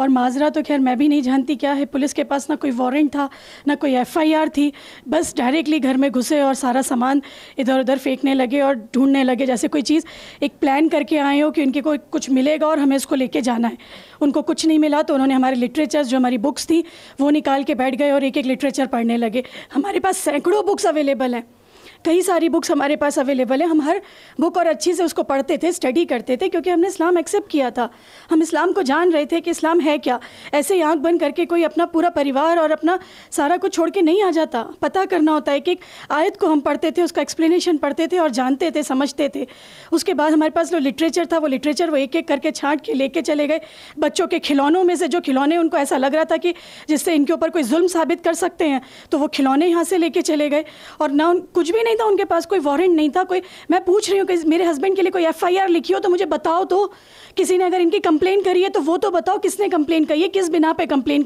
और माजरा तो खैर मैं भी नहीं जानती क्या है पुलिस के पास ना कोई वारंट था ना कोई एफआईआर थी बस डायरेक्टली घर में घुसे और सारा सामान इधर उधर फेंकने लगे और ढूंढने लगे जैसे कोई चीज़ एक प्लान करके आए हो कि उनके कोई कुछ मिलेगा और हमें उसको लेके जाना है उनको कुछ नहीं मिला तो उन्होंने हमारे लिटरेचर जो हमारी बुक्स थी वो निकाल के बैठ गए और एक एक लिटरेचर पढ़ने लगे हमारे पास सैकड़ों बुक्स अवेलेबल हैं कई सारी बुक्स हमारे पास अवेलेबल है हम हर बुक और अच्छी से उसको पढ़ते थे स्टडी करते थे क्योंकि हमने इस्लाम एक्सेप्ट किया था हम इस्लाम को जान रहे थे कि इस्लाम है क्या ऐसे ही आँख बन करके कोई अपना पूरा परिवार और अपना सारा कुछ छोड़ के नहीं आ जाता पता करना होता है कि एक आयत को हम पढ़ते थे उसका एक्सप्लेनेशन पढ़ते थे और जानते थे समझते थे उसके बाद हमारे पास जो लिटरेचर था वो लिटरेचर वो एक एक करके छाँट के लेके चले गए बच्चों के खिलौनों में से जो खिलौने उनको ऐसा लग रहा था कि जिससे इनके ऊपर कोई जुल्म साबित कर सकते हैं तो वो खिलौने यहाँ से लेके चले गए और ना कुछ भी नहीं था उनके पास कोई वारंट नहीं था कोई मैं पूछ रही हूँ कि मेरे हस्बैंड के लिए कोई एफआईआर लिखी हो तो मुझे बताओ तो किसी ने अगर इनकी कंप्लेन करी है तो वो तो बताओ किसने कंप्लेन करी है किस बिना पे कंप्लेन